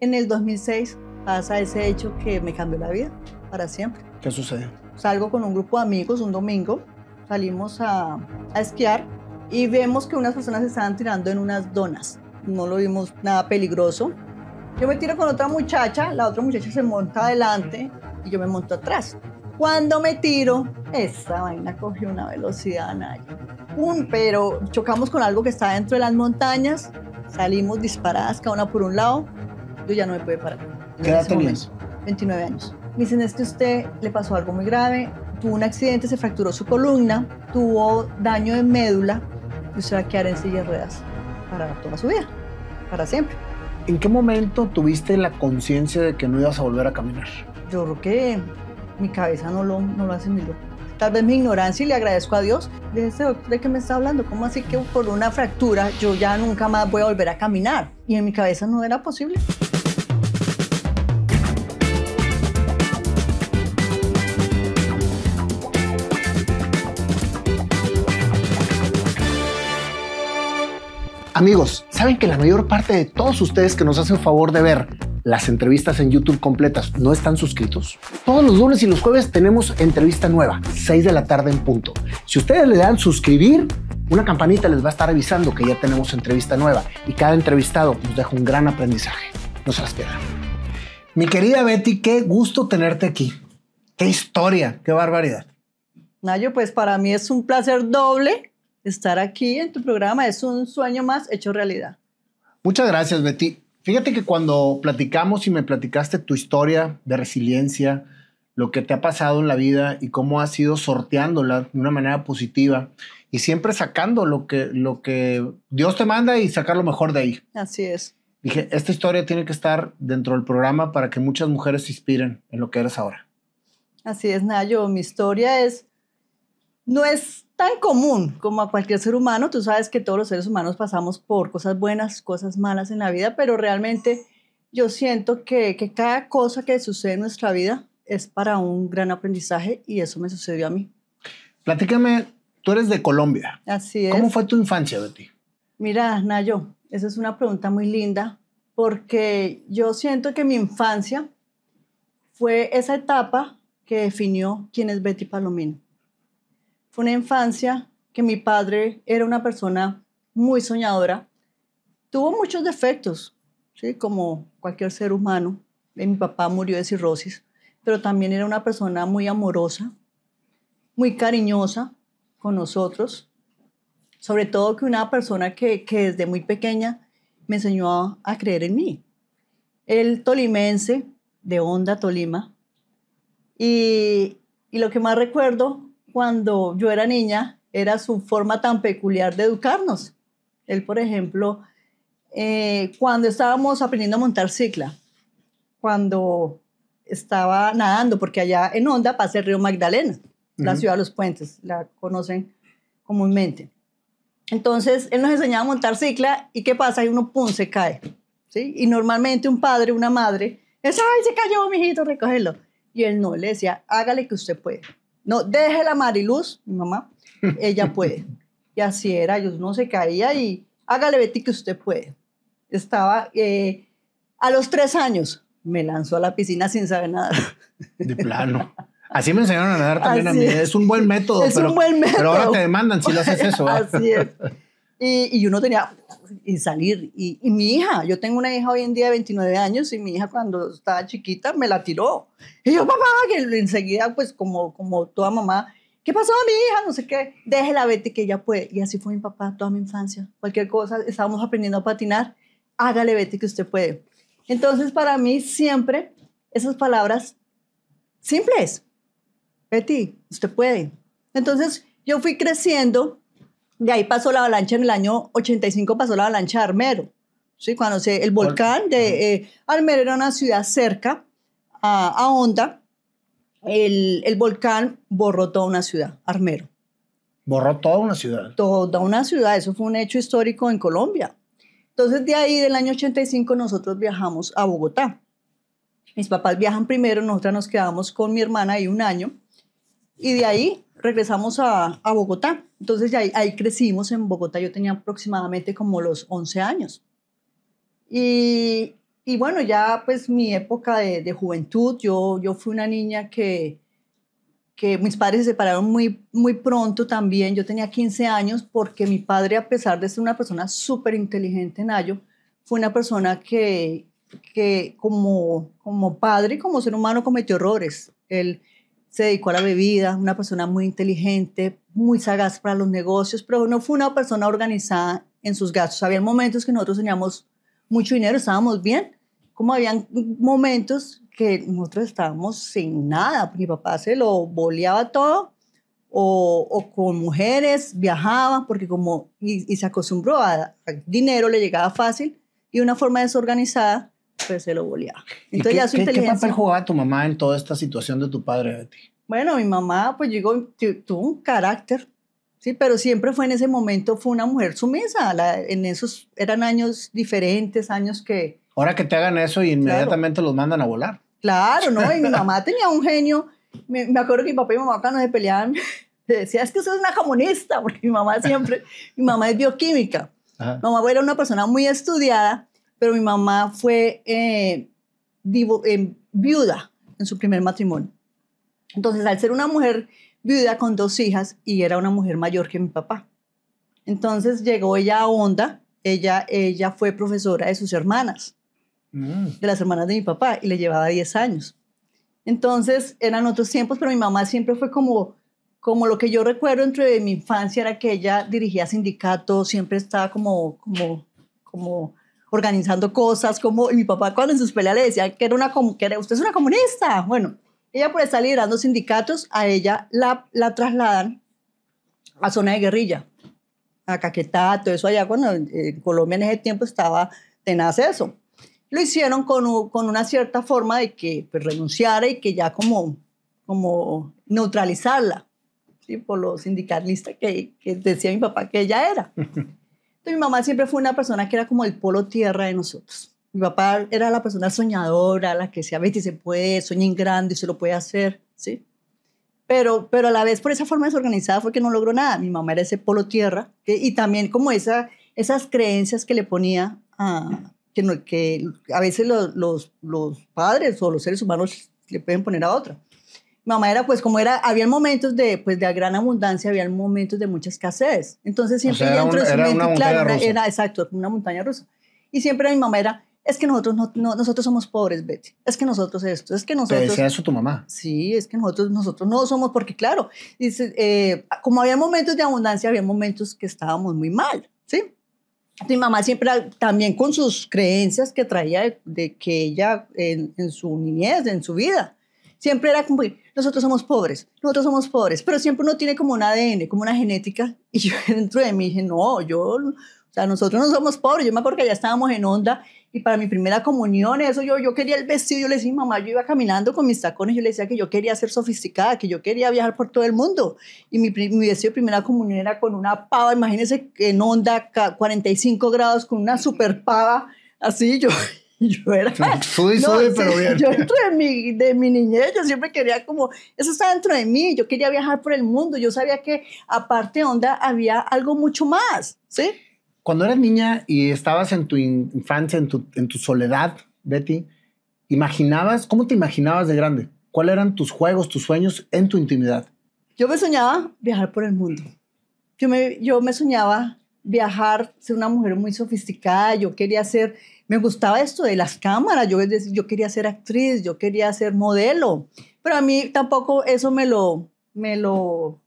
En el 2006 pasa ese hecho que me cambió la vida para siempre. ¿Qué sucede? Salgo con un grupo de amigos un domingo, salimos a, esquiar y vemos que unas personas estaban tirando en unas donas. No lo vimos nada peligroso. Yo me tiro con otra muchacha, la otra muchacha se monta adelante y yo me monto atrás. Cuando me tiro, esta vaina cogió una velocidad, Naya. Un, pero chocamos con algo que está dentro de las montañas, salimos disparadas cada una por un lado, yo ya no me puede parar. ¿Qué edad tenías? 29 años. dicen, es que usted le pasó algo muy grave, tuvo un accidente, se fracturó su columna, tuvo daño de médula y usted va a quedar en silla de ruedas para toda su vida, para siempre. ¿En qué momento tuviste la conciencia de que no ibas a volver a caminar? Yo creo que mi cabeza no lo, no lo asimiló. Tal vez mi ignorancia y le agradezco a Dios. De ese doctor de que me está hablando, ¿cómo así que por una fractura yo ya nunca más voy a volver a caminar? Y en mi cabeza no era posible. Amigos, ¿saben que la mayor parte de todos ustedes que nos hacen favor de ver las entrevistas en YouTube completas no están suscritos? Todos los lunes y los jueves tenemos entrevista nueva, 6 de la tarde en punto. Si ustedes le dan suscribir, una campanita les va a estar avisando que ya tenemos entrevista nueva y cada entrevistado nos deja un gran aprendizaje. No se las pierdan. Mi querida Betty, qué gusto tenerte aquí. Qué historia, qué barbaridad. Nayo, pues para mí es un placer doble estar aquí en tu programa. Es un sueño más hecho realidad. Muchas gracias, Betty. Fíjate que cuando platicamos y me platicaste tu historia de resiliencia, lo que te ha pasado en la vida y cómo has ido sorteándola de una manera positiva y siempre sacando lo que, lo que Dios te manda y sacar lo mejor de ahí. Así es. Dije, esta historia tiene que estar dentro del programa para que muchas mujeres se inspiren en lo que eres ahora. Así es, Nayo. Mi historia es, no es tan común como a cualquier ser humano. Tú sabes que todos los seres humanos pasamos por cosas buenas, cosas malas en la vida, pero realmente yo siento que, que cada cosa que sucede en nuestra vida es para un gran aprendizaje y eso me sucedió a mí. Platícame, tú eres de Colombia. Así es. ¿Cómo fue tu infancia, Betty? Mira, Nayo, esa es una pregunta muy linda porque yo siento que mi infancia fue esa etapa que definió quién es Betty Palomino fue una infancia que mi padre era una persona muy soñadora. Tuvo muchos defectos, ¿sí? como cualquier ser humano. Eh, mi papá murió de cirrosis, pero también era una persona muy amorosa, muy cariñosa con nosotros. Sobre todo que una persona que, desde muy pequeña me enseñó a, creer en mí. El tolimense de Onda Tolima. y lo que más recuerdo cuando yo era niña era su forma tan peculiar de educarnos. Él, por ejemplo, eh, cuando estábamos aprendiendo a montar cicla, cuando estaba nadando, porque allá en Onda pasa el río Magdalena, la ciudad de los puentes, la conocen comúnmente. Entonces, él nos enseñaba a montar cicla y ¿qué pasa? Y uno, pum, se cae. ¿sí? Y normalmente un padre, una madre, es, ay, se cayó, mijito, recógelo. Y él no, le decía, hágale que usted puede. No, déjela Mariluz, mi mamá, ella puede. Y así era, yo no se caía y hágale Betty que usted puede. Estaba eh, a los tres años, me lanzó a la piscina sin saber nada. De plano. Así me enseñaron a nadar también a mí. Es. un buen método. Es pero, un buen método. Pero ahora te demandan si lo haces eso. Así es. Y, y uno tenía, y salir. Y, mi hija, yo tengo una hija hoy en día de 29 años y mi hija cuando estaba chiquita me la tiró. Y yo, papá, que enseguida, pues como, como toda mamá, ¿qué pasó a mi hija? No sé qué, déjela, vete que ella puede. Y así fue mi papá toda mi infancia. Cualquier cosa, estábamos aprendiendo a patinar, hágale, vete que usted puede. Entonces, para mí siempre esas palabras simples, Betty, usted puede. Entonces, yo fui creciendo de ahí pasó la avalancha en el año 85, pasó la avalancha de Armero. ¿sí? Cuando se, el volcán de eh, Armero era una ciudad cerca a, a Honda. El, volcán borró toda una ciudad, Armero. Borró toda una ciudad. Toda una ciudad, eso fue un hecho histórico en Colombia. Entonces de ahí, del año 85, nosotros viajamos a Bogotá. Mis papás viajan primero, nosotros nos quedamos con mi hermana ahí un año y de ahí regresamos a Bogotá. Entonces ahí, crecimos en Bogotá, yo tenía aproximadamente como los 11 años. Y, bueno, ya pues mi época de, juventud, yo, yo fui una niña que, que mis padres se separaron muy, muy pronto también, yo tenía 15 años porque mi padre, a pesar de ser una persona súper inteligente, Nayo, fue una persona que, que como, como padre y como ser humano cometió errores. Él, se dedicó a la bebida, una persona muy inteligente, muy sagaz para los negocios, pero no fue una persona organizada en sus gastos. Había momentos que nosotros teníamos mucho dinero, estábamos bien, como habían momentos que nosotros estábamos sin nada, mi papá se lo boleaba todo, o, con mujeres, viajaba, porque como, y, se acostumbró a dinero, le llegaba fácil, y una forma desorganizada, pues se lo boleaba. Entonces qué, ya papel jugaba tu mamá en toda esta situación de tu padre, Betty? Bueno, mi mamá, pues llegó, tuvo un carácter, sí, pero siempre fue en ese momento, fue una mujer sumisa. en esos eran años diferentes, años que... Ahora que te hagan eso y inmediatamente los mandan a volar. Claro, ¿no? Y mi mamá tenía un genio. Me, acuerdo que mi papá y mi mamá cuando se peleaban, decía, es que usted es una jamonista, porque mi mamá siempre, mi mamá es bioquímica. Mi mamá era una persona muy estudiada pero mi mamá fue eh, eh, viuda en su primer matrimonio. Entonces, al ser una mujer viuda con dos hijas y era una mujer mayor que mi papá. Entonces llegó ella a Onda, ella, ella fue profesora de sus hermanas, mm. de las hermanas de mi papá, y le llevaba 10 años. Entonces eran otros tiempos, pero mi mamá siempre fue como, como lo que yo recuerdo entre mi infancia era que ella dirigía sindicatos, siempre estaba como, como, como organizando cosas, como mi papá cuando en sus peleas le decía que era una, que usted es una comunista. Bueno, ella por estar liderando sindicatos, a ella la, la trasladan a zona de guerrilla, a Caquetá, todo eso allá, cuando en Colombia en ese tiempo estaba tenaz eso. Lo hicieron con, una cierta forma de que pues, renunciara y que ya como, como neutralizarla, ¿sí? por los sindicalistas que, que decía mi papá que ella era. mi mamá siempre fue una persona que era como el polo tierra de nosotros. Mi papá era la persona soñadora, la que decía, y se puede, sueña en grande, se lo puede hacer, ¿sí? Pero, pero a la vez por esa forma desorganizada fue que no logró nada. Mi mamá era ese polo tierra que, y también como esa, esas creencias que le ponía a, que, que a veces los, los, los padres o los seres humanos le pueden poner a otra mi mamá era pues como era, había momentos de pues de gran abundancia, había momentos de mucha escasez. Entonces siempre o sea, era, una rusa. Era, exacto, una montaña rusa. Y siempre mi mamá era, es que nosotros no, nosotros somos pobres, Betty. Es que nosotros esto, es que nosotros. Te decía eso tu mamá. Sí, es que nosotros nosotros no somos porque claro, dice, eh, como había momentos de abundancia, había momentos que estábamos muy mal, ¿sí? Mi mamá siempre también con sus creencias que traía de, que ella en, su niñez, en su vida, siempre era como, nosotros somos pobres, nosotros somos pobres, pero siempre uno tiene como un ADN, como una genética. Y yo dentro de mí dije, no, yo, o sea, nosotros no somos pobres. Yo me acuerdo que ya estábamos en onda y para mi primera comunión, eso yo, yo quería el vestido. Yo le decía, mamá, yo iba caminando con mis tacones, yo le decía que yo quería ser sofisticada, que yo quería viajar por todo el mundo. Y mi, mi vestido de primera comunión era con una pava, imagínense en onda, 45 grados, con una super pava, así yo. yo era. no, pero bien. Yo dentro de mi, de mi niñez, yo siempre quería como. Eso está dentro de mí. Yo quería viajar por el mundo. Yo sabía que, aparte onda, había algo mucho más. ¿Sí? Cuando eras niña y estabas en tu infancia, en tu, en tu soledad, Betty, ¿imaginabas? ¿Cómo te imaginabas de grande? ¿Cuáles eran tus juegos, tus sueños en tu intimidad? Yo me soñaba viajar por el mundo. Yo me, yo me soñaba viajar, ser una mujer muy sofisticada, yo quería ser, me gustaba esto de las cámaras, yo, yo quería ser actriz, yo quería ser modelo, pero a mí tampoco eso me lo, me lo,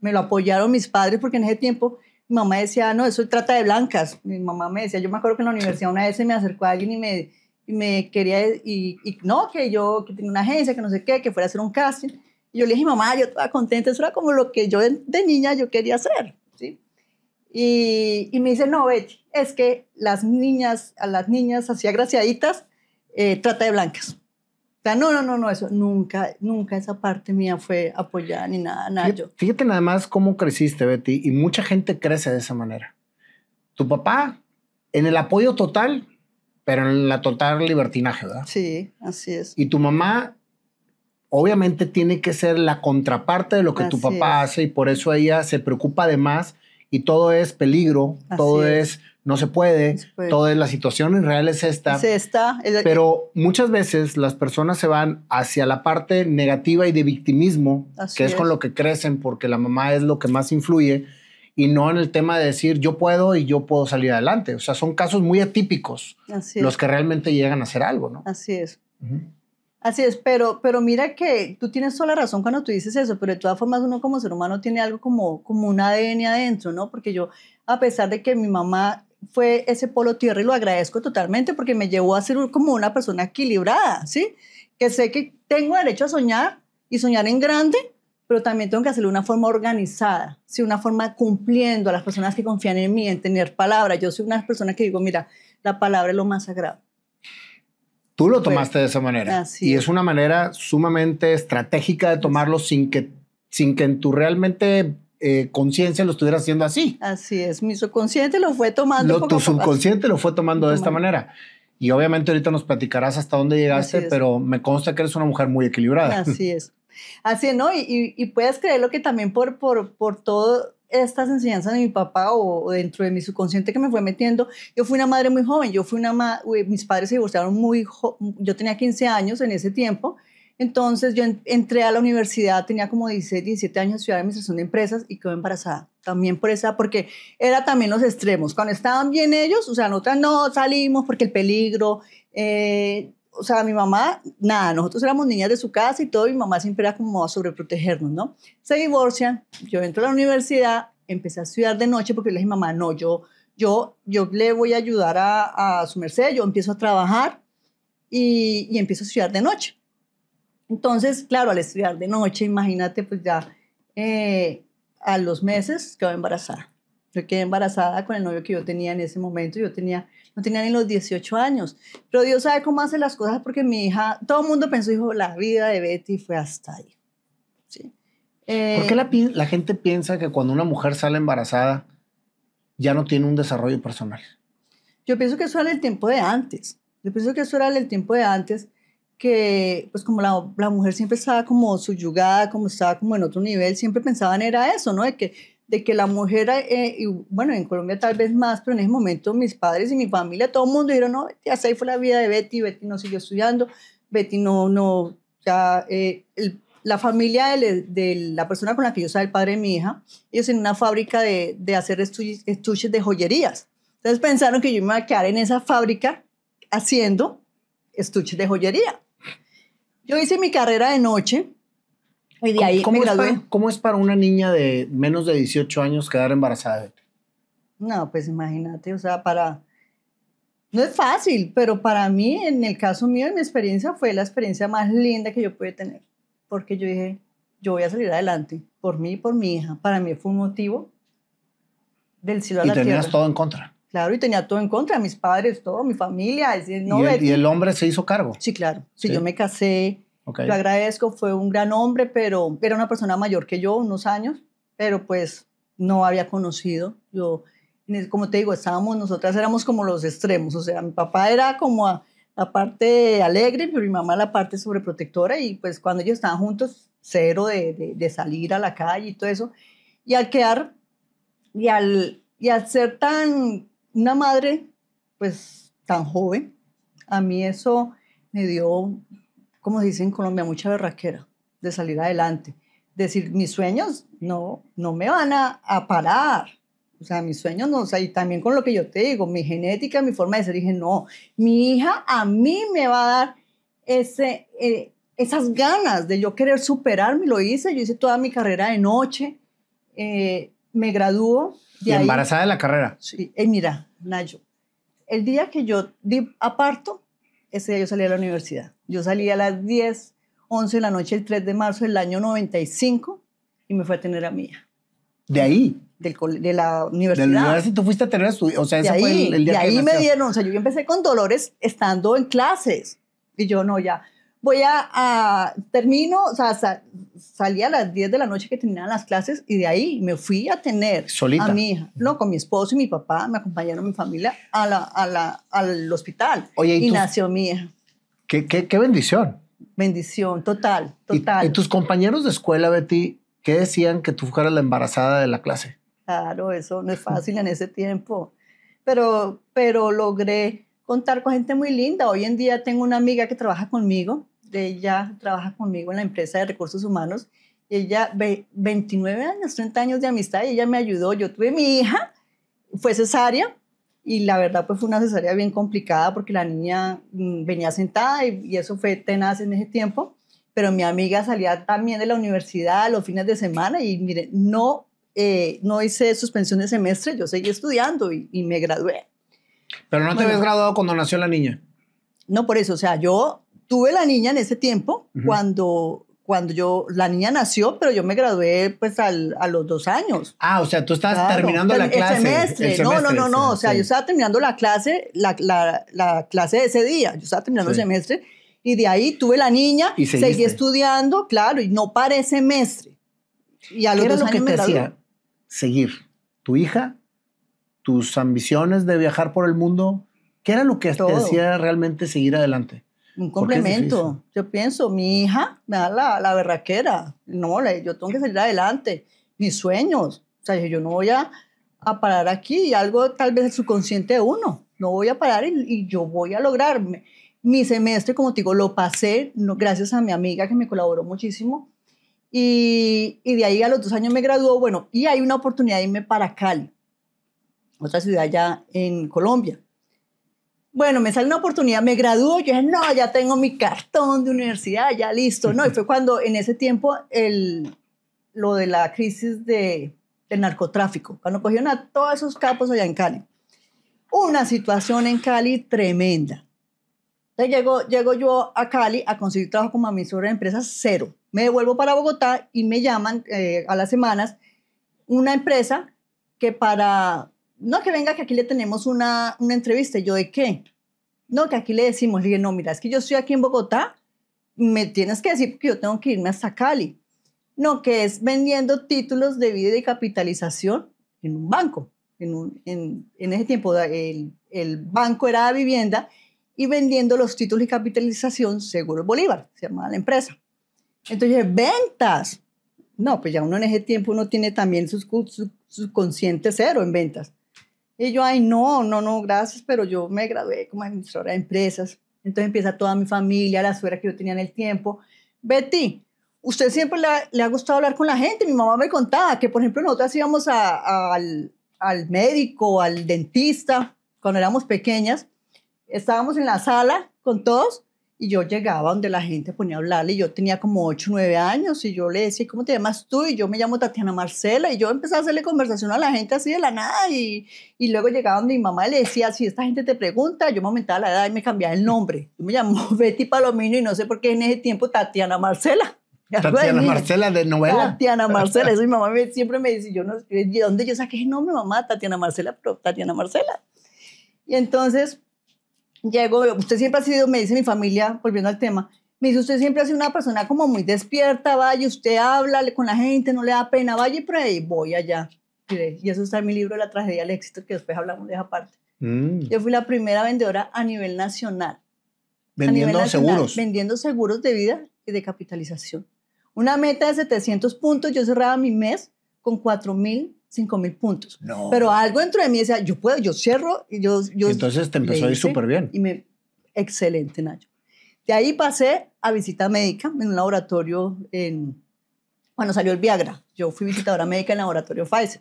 me lo apoyaron mis padres porque en ese tiempo mi mamá decía, no, eso trata de blancas, mi mamá me decía, yo me acuerdo que en la universidad una vez se me acercó a alguien y me, y me quería, y, y, no, que yo, que tenía una agencia, que no sé qué, que fuera a hacer un casting. Y yo le dije, mamá, yo estaba contenta, eso era como lo que yo de niña yo quería hacer. Y, me dice, no, Betty, es que las niñas, a las niñas así agraciaditas, eh, trata de blancas. O sea, no, no, no, no, eso nunca, nunca esa parte mía fue apoyada ni nada, nada. Fíjate, yo. nada más cómo creciste, Betty, y mucha gente crece de esa manera. Tu papá en el apoyo total, pero en la total libertinaje, ¿verdad? Sí, así es. Y tu mamá obviamente tiene que ser la contraparte de lo que tu papá hace y por eso ella se preocupa además y todo es peligro, todo es. no se puede, toda es la situación real es esta. Es esta. Pero muchas veces las personas se van hacia la parte negativa y de victimismo, que es, con lo que crecen porque la mamá es lo que más influye y no en el tema de decir yo puedo y yo puedo salir adelante. O sea, son casos muy atípicos los que realmente llegan a hacer algo, ¿no? Así es. Así es, pero, mira que tú tienes toda la razón cuando tú dices eso, pero de todas formas uno como ser humano tiene algo como, como un ADN adentro, ¿no? Porque yo, a pesar de que mi mamá fue ese polo tierra y lo agradezco totalmente porque me llevó a ser como una persona equilibrada, ¿sí? Que sé que tengo derecho a soñar y soñar en grande, pero también tengo que hacerlo de una forma organizada, ¿sí? Una forma cumpliendo a las personas que confían en mí, en tener palabra. Yo soy una persona que digo, mira, la palabra es lo más sagrado. Tú lo tomaste de esa manera. y es una manera sumamente estratégica de tomarlo sin que, sin que en tu realmente eh, conciencia lo estuvieras haciendo así. Así es, mi subconsciente lo fue tomando. Lo, poco tu subconsciente lo fue tomando de esta manera. Y obviamente ahorita nos platicarás hasta dónde llegaste, pero me consta que eres una mujer muy equilibrada. Así es. Así, ¿no? Y, y puedes creerlo que también por, por, por todo, estas enseñanzas de mi papá o, dentro de mi subconsciente que me fue metiendo, yo fui una madre muy joven, yo fui una mis padres se divorciaron muy yo tenía 15 años en ese tiempo, entonces yo entré a la universidad, tenía como 16, 17 años, de administración de empresas y quedé embarazada. También por esa, porque era también los extremos. Cuando estaban bien ellos, o sea, nosotras no salimos porque el peligro, eh, o sea, mi mamá, nada, nosotros éramos niñas de su casa y todo, mi mamá siempre era como a sobreprotegernos, ¿no? Se divorcian, yo entro a la universidad, empecé a estudiar de noche porque le dije, mamá, no, yo, yo, yo le voy a ayudar a, su merced, yo empiezo a trabajar y, empiezo a estudiar de noche. Entonces, claro, al estudiar de noche, imagínate, pues ya eh, a los meses quedo embarazada. Yo quedé embarazada con el novio que yo tenía en ese momento. Yo tenía, no tenía ni los 18 años. Pero Dios sabe cómo hace las cosas porque mi hija, todo el mundo pensó, hijo la vida de Betty fue hasta ahí. ¿Sí? Eh, ¿Por qué la, la gente piensa que cuando una mujer sale embarazada ya no tiene un desarrollo personal? Yo pienso que eso era el tiempo de antes. Yo pienso que eso era el tiempo de antes que, pues como la, la mujer siempre estaba como subyugada, como estaba como en otro nivel, siempre pensaban era eso, ¿no? De que de que la mujer, eh, y bueno, en Colombia tal vez más, pero en ese momento mis padres y mi familia, todo el mundo dijeron, no, ya ahí fue la vida de Betty, Betty no siguió estudiando, Betty no, no, ya, eh, la familia de, la persona con la que yo estaba, el padre de mi hija, ellos en una fábrica de, hacer estuches, estuches de joyerías. Entonces pensaron que yo me iba a quedar en esa fábrica haciendo estuches de joyería. Yo hice mi carrera de noche, ¿Cómo, Es para, una niña de menos de 18 años quedar embarazada? No, pues imagínate, o sea, para... No es fácil, pero para mí, en el caso mío, en mi experiencia fue la experiencia más linda que yo pude tener, porque yo dije, yo voy a salir adelante, por mí y por mi hija. Para mí fue un motivo del cielo a la tierra. Y tenías todo en contra. Claro, y tenía todo en contra, mis padres, todo, mi familia. ¿Y, el, hombre se hizo cargo? Sí, claro. Si sí. yo me casé, Okay. Lo agradezco, fue un gran hombre, pero era una persona mayor que yo, unos años, pero pues no había conocido. Yo, como te digo, estábamos, nosotras éramos como los extremos, o sea, mi papá era como la parte alegre, pero mi mamá la parte sobreprotectora y pues cuando ellos estaban juntos, cero de, de, salir a la calle y todo eso. Y al quedar, y al, y al ser tan, una madre, pues tan joven, a mí eso me dio como se dice en Colombia, mucha berraquera de salir adelante. Decir, mis sueños no, no me van a, parar. O sea, mis sueños no, o sea, y también con lo que yo te digo, mi genética, mi forma de ser, dije, no, mi hija a mí me va a dar ese, eh, esas ganas de yo querer superarme, lo hice, yo hice toda mi carrera de noche, eh, me graduó. ¿Y embarazada de la carrera? Sí, Y eh, mira, Nayo, el día que yo di aparto, ese día yo salí a la universidad. Yo salí a las 10, 11 de la noche, el 3 de marzo del año 95, y me fue a tener a mía. ¿De ahí? de la universidad. De la universidad, tú fuiste a tener a estudiar. O sea, ese fue el, el día de que ahí me dieron, o sea, yo empecé con dolores estando en clases. Y yo, no, ya, voy a, termino, o sea, salí a las 10 de la noche que terminaban las clases y de ahí me fui a tener a mi hija, no, con mi esposo y mi papá, me acompañaron mi familia a al hospital. y, nació mi hija. Qué, qué, qué bendición. Bendición, total, total. ¿Y, ¿Y, tus compañeros de escuela, Betty, qué decían que tú fueras la embarazada de la clase? Claro, eso no es fácil en ese tiempo. Pero, pero logré contar con gente muy linda. Hoy en día tengo una amiga que trabaja conmigo, ella trabaja conmigo en la empresa de recursos humanos. Ella ve 29 años, 30 años de amistad, y ella me ayudó. Yo tuve mi hija, fue cesárea, y la verdad pues fue una cesárea bien complicada porque la niña mm, venía sentada y, eso fue tenaz en ese tiempo, pero mi amiga salía también de la universidad los fines de semana y mire, no, eh, no hice suspensión de semestre, yo seguí estudiando y, me gradué. Pero no te bueno, graduado cuando nació la niña. No, por eso, o sea, yo tuve la niña en ese tiempo, cuando, cuando yo, la niña nació, pero yo me gradué pues a los dos años. Ah, o sea, tú estabas terminando la clase. no, no, no, no, o sea, yo estaba terminando la clase, la, clase de ese día, yo estaba terminando el semestre y de ahí tuve la niña, ¿Y seguí estudiando, claro, y no paré semestre. Y a los ¿Qué lo que te seguir? ¿Tu hija? ¿Tus ambiciones de viajar por el mundo? ¿Qué era lo que te hacía realmente seguir adelante? Un complemento. Yo pienso, mi hija me da la, la berraquera. No, yo tengo que salir adelante. Mis sueños. O sea, yo no voy a, a parar aquí. Y algo tal vez el subconsciente de uno. No voy a parar y, yo voy a lograrme. Mi semestre, como te digo, lo pasé gracias a mi amiga que me colaboró muchísimo. Y, y, de ahí a los dos años me graduó, bueno, y hay una oportunidad de irme para Cali, otra ciudad ya en Colombia bueno, me sale una oportunidad, me gradúo, yo dije, no, ya tengo mi cartón de universidad, ya listo, ¿no? Y fue cuando en ese tiempo el, lo de la crisis de, del narcotráfico, cuando cogieron a todos esos capos allá en Cali. Una situación en Cali tremenda. llego, yo a Cali a conseguir trabajo como administrador de empresas cero. Me devuelvo para Bogotá y me llaman eh, a las semanas una empresa que para no, que venga, que aquí le tenemos una, entrevista. yo de qué? No, que aquí le decimos, le dije, no, mira, es que yo estoy aquí en Bogotá, me tienes que decir que yo tengo que irme hasta Cali. No, que es vendiendo títulos de vida y capitalización en un banco. En, ese tiempo el, banco era de vivienda y vendiendo los títulos de capitalización Seguro Bolívar, se llamaba la empresa. Entonces, ventas. No, pues ya uno en ese tiempo uno tiene también sus su cero en ventas. Y yo, ay, no, no, no, gracias, pero yo me gradué como administradora de empresas. Entonces empieza toda mi familia, la suegra que yo tenía en el tiempo. Betty, usted siempre le ha, gustado hablar con la gente. Mi mamá me contaba que, por ejemplo, nosotras íbamos al, al médico, al dentista, cuando éramos pequeñas. Estábamos en la sala con todos y yo llegaba donde la gente ponía a hablarle, y yo tenía como 8, 9 años, y yo le decía, ¿cómo te llamas tú? Y yo me llamo Tatiana Marcela, y yo empezaba a hacerle conversación a la gente así de la nada, y, y luego llegaba donde mi mamá le decía, si esta gente te pregunta, yo me aumentaba la edad y me cambiaba el nombre. Yo me llamo Betty Palomino, y no sé por qué en ese tiempo Tatiana Marcela. Tatiana Marcela de novela. Tatiana Marcela, eso mi mamá siempre me dice, yo no, ¿de dónde yo saqué el nombre, mamá? Tatiana Marcela, pero Tatiana Marcela. Y entonces llego, usted siempre ha sido, me dice mi familia, volviendo al tema, me dice, usted siempre ha sido una persona como muy despierta, vaya, usted habla con la gente, no le da pena, vaya y por ahí, voy allá. Y eso está en mi libro La tragedia del éxito, que después hablamos de esa parte. Mm. Yo fui la primera vendedora a nivel nacional. Vendiendo seguros. Vendiendo seguros de vida y de capitalización. Una meta de 700 puntos, yo cerraba mi mes con 4 mil 5 mil puntos. Pero algo dentro de mí decía, yo puedo, yo cierro. Y yo, yo Entonces te empezó a ir súper bien. Y me, excelente, Nacho. De ahí pasé a visita médica en un laboratorio en, cuando salió el Viagra. Yo fui visitadora médica en el laboratorio Pfizer.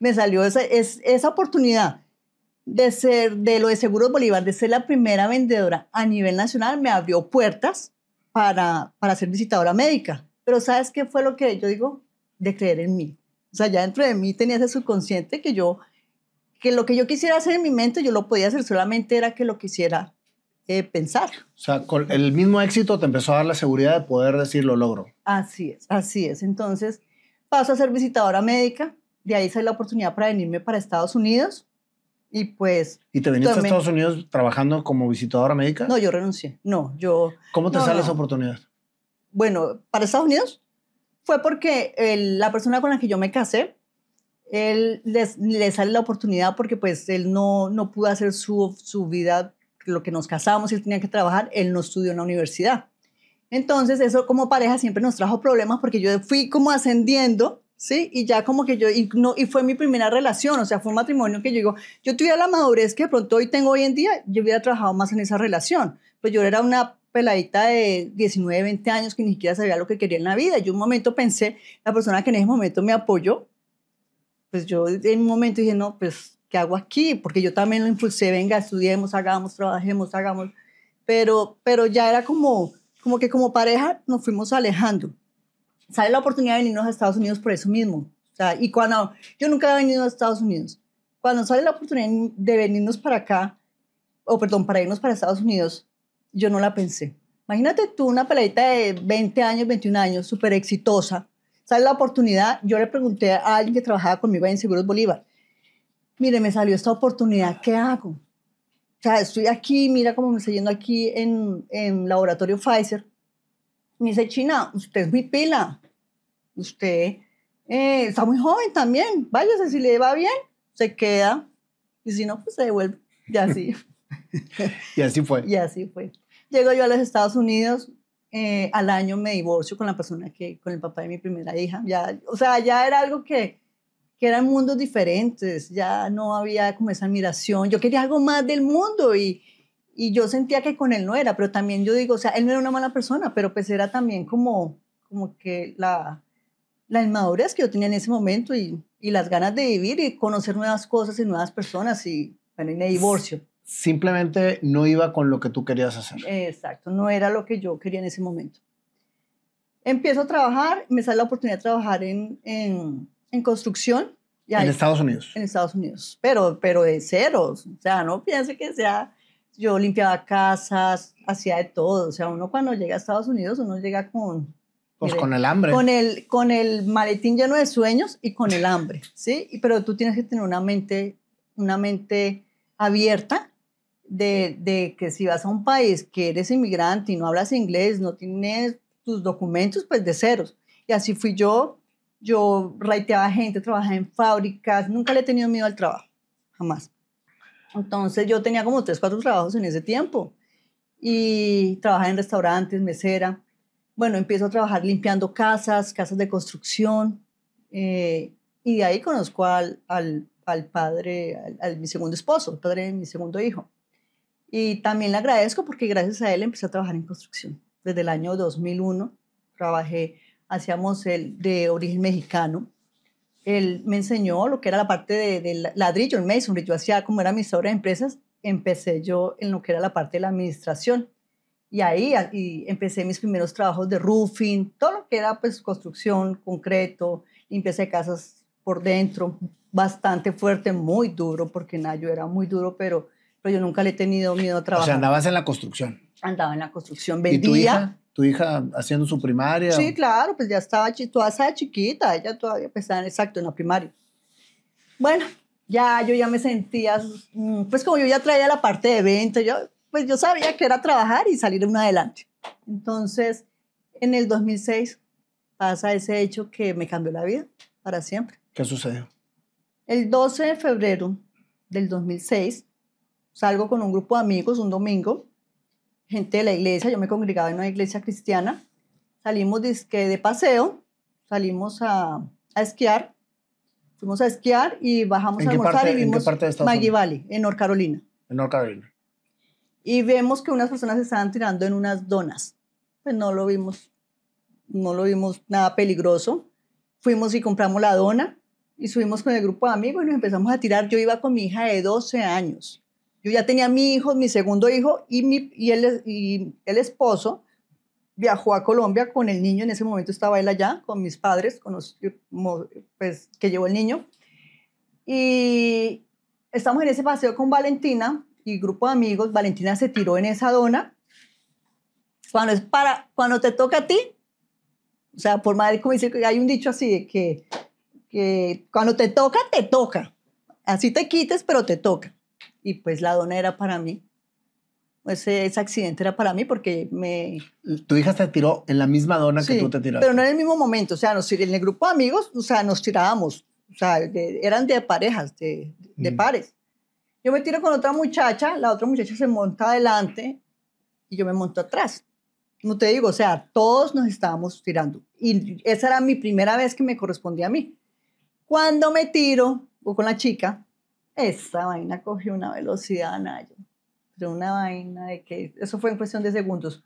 Me salió esa, es, esa oportunidad de ser de lo de Seguros Bolívar, de ser la primera vendedora a nivel nacional, me abrió puertas para, para ser visitadora médica. Pero ¿sabes qué fue lo que yo digo? De creer en mí o sea, ya dentro de mí tenía ese subconsciente que yo, que lo que yo quisiera hacer en mi mente, yo lo podía hacer, solamente era que lo quisiera eh, pensar. O sea, con el mismo éxito te empezó a dar la seguridad de poder decir lo logro. Así es, así es. Entonces paso a ser visitadora médica, de ahí sale la oportunidad para venirme para Estados Unidos. Y pues. ¿Y te viniste a Estados Unidos trabajando como visitadora médica? No, yo renuncié. No, yo. ¿Cómo te sale esa oportunidad? Bueno, para Estados Unidos fue porque la persona con la que yo me casé, él le sale la oportunidad porque pues él no, no pudo hacer su, su vida, lo que nos casamos, él tenía que trabajar, él no estudió en la universidad. Entonces eso como pareja siempre nos trajo problemas porque yo fui como ascendiendo, ¿sí? Y ya como que yo, y, no, y fue mi primera relación, o sea, fue un matrimonio que yo digo, yo tuviera la madurez que de pronto hoy tengo hoy en día, yo hubiera trabajado más en esa relación. Pues yo era una peladita de 19, 20 años que ni siquiera sabía lo que quería en la vida. Yo un momento pensé, la persona que en ese momento me apoyó, pues yo en un momento dije, no, pues, ¿qué hago aquí? Porque yo también lo impulsé, venga, estudiemos, hagamos, trabajemos, hagamos. Pero, pero ya era como, como que como pareja nos fuimos alejando. Sale la oportunidad de venirnos a Estados Unidos por eso mismo. O sea, y cuando yo nunca he venido a Estados Unidos, cuando sale la oportunidad de venirnos para acá, o perdón, para irnos para Estados Unidos, yo no la pensé. Imagínate tú, una peladita de 20 años, 21 años, súper exitosa, sale la oportunidad. Yo le pregunté a alguien que trabajaba conmigo en Seguros Bolívar, mire, me salió esta oportunidad, ¿qué hago? O sea, estoy aquí, mira cómo me estoy yendo aquí en, en laboratorio Pfizer. Me dice, China, usted es muy pila. Usted eh, está muy joven también. Váyase, si le va bien, se queda. Y si no, pues se devuelve. Y así. y así fue. Y así fue. Llego yo a los Estados Unidos, eh, al año me divorcio con la persona que, con el papá de mi primera hija. Ya, o sea, ya era algo que, que eran mundos diferentes, ya no había como esa admiración. Yo quería algo más del mundo y, y yo sentía que con él no era, pero también yo digo, o sea, él no era una mala persona, pero pues era también como, como que la, la inmadurez que yo tenía en ese momento y, y las ganas de vivir y conocer nuevas cosas y nuevas personas y, bueno, y me divorcio simplemente no iba con lo que tú querías hacer. Exacto, no era lo que yo quería en ese momento. Empiezo a trabajar, me sale la oportunidad de trabajar en, construcción. Y en Estados Unidos. En Estados Unidos, pero, pero de ceros. O sea, no piense que sea, yo limpiaba casas, hacía de todo. O sea, uno cuando llega a Estados Unidos, uno llega con... Pues con el hambre. Con el, con el maletín lleno de sueños y con el hambre, ¿sí? Pero tú tienes que tener una mente, una mente abierta de, que si vas a un país que eres inmigrante y no hablas inglés, no tienes tus documentos, pues de ceros. Y así fui yo. Yo raiteaba gente, trabajaba en fábricas, nunca le he tenido miedo al trabajo, jamás. Entonces yo tenía como tres, cuatro trabajos en ese tiempo y trabajaba en restaurantes, mesera. Bueno, empiezo a trabajar limpiando casas, casas de construcción eh, y de ahí conozco al, al, padre, al, al, mi segundo esposo, el padre de mi segundo hijo. Y también le agradezco porque gracias a él empecé a trabajar en construcción. Desde el año 2001 trabajé, hacíamos el de origen mexicano. Él me enseñó lo que era la parte del ladrillo, el masonry. Yo hacía como era administradora de empresas, empecé yo en lo que era la parte de la administración. Y ahí y empecé mis primeros trabajos de roofing, todo lo que era pues construcción, concreto, limpieza de casas por dentro, bastante fuerte, muy duro, porque nada, era muy duro, pero pero yo nunca le he tenido miedo a trabajar. O sea, andabas en la construcción. Andaba en la construcción, vendía. ¿Y tu hija? ¿Tu hija haciendo su primaria? Sí, claro, pues ya estaba, toda chiquita, ella todavía pues, estaba, exacto, en la primaria. Bueno, ya yo ya me sentía, mm, pues como yo ya traía la parte de venta, yo, pues yo sabía que era trabajar y salir una adelante. Entonces, en el 2006 pasa ese hecho que me cambió la vida para siempre. ¿Qué sucedió? El 12 de febrero del 2006, salgo con un grupo de amigos un domingo, gente de la iglesia, yo me congregaba en una iglesia cristiana, salimos de paseo, salimos a, esquiar, fuimos a esquiar y bajamos a almorzar y vimos Maggie Valley, en North Carolina. En North Carolina. Y vemos que unas personas estaban tirando en unas donas. Pues no lo vimos, no lo vimos nada peligroso. Fuimos y compramos la dona y subimos con el grupo de amigos y nos empezamos a tirar. Yo iba con mi hija de 12 años yo ya tenía mi hijo, mi segundo hijo, y, mi, y, el, esposo viajó a Colombia con el niño, en ese momento estaba él allá, con mis padres, con los, pues, que llevó el niño. Y estamos en ese paseo con Valentina y grupo de amigos, Valentina se tiró en esa dona. Cuando, es para, cuando te toca a ti, o sea, por madre, como dice, hay un dicho así de que, que cuando te toca, te toca. Así te quites, pero te toca y pues la dona era para mí. Ese, ese accidente era para mí porque me... Tu hija se tiró en la misma dona que tú te tiraste. Pero no en el mismo momento, o sea, nos, en el grupo de amigos, o sea, nos tirábamos, o sea, eran de parejas, de, de mm. pares. Yo me tiro con otra muchacha, la otra muchacha se monta adelante y yo me monto atrás. Como te digo, o sea, todos nos estábamos tirando. Y esa era mi primera vez que me correspondía a mí. Cuando me tiro, o con la chica, esta vaina cogió una velocidad, Nayo. Pero una vaina de que eso fue en cuestión de segundos.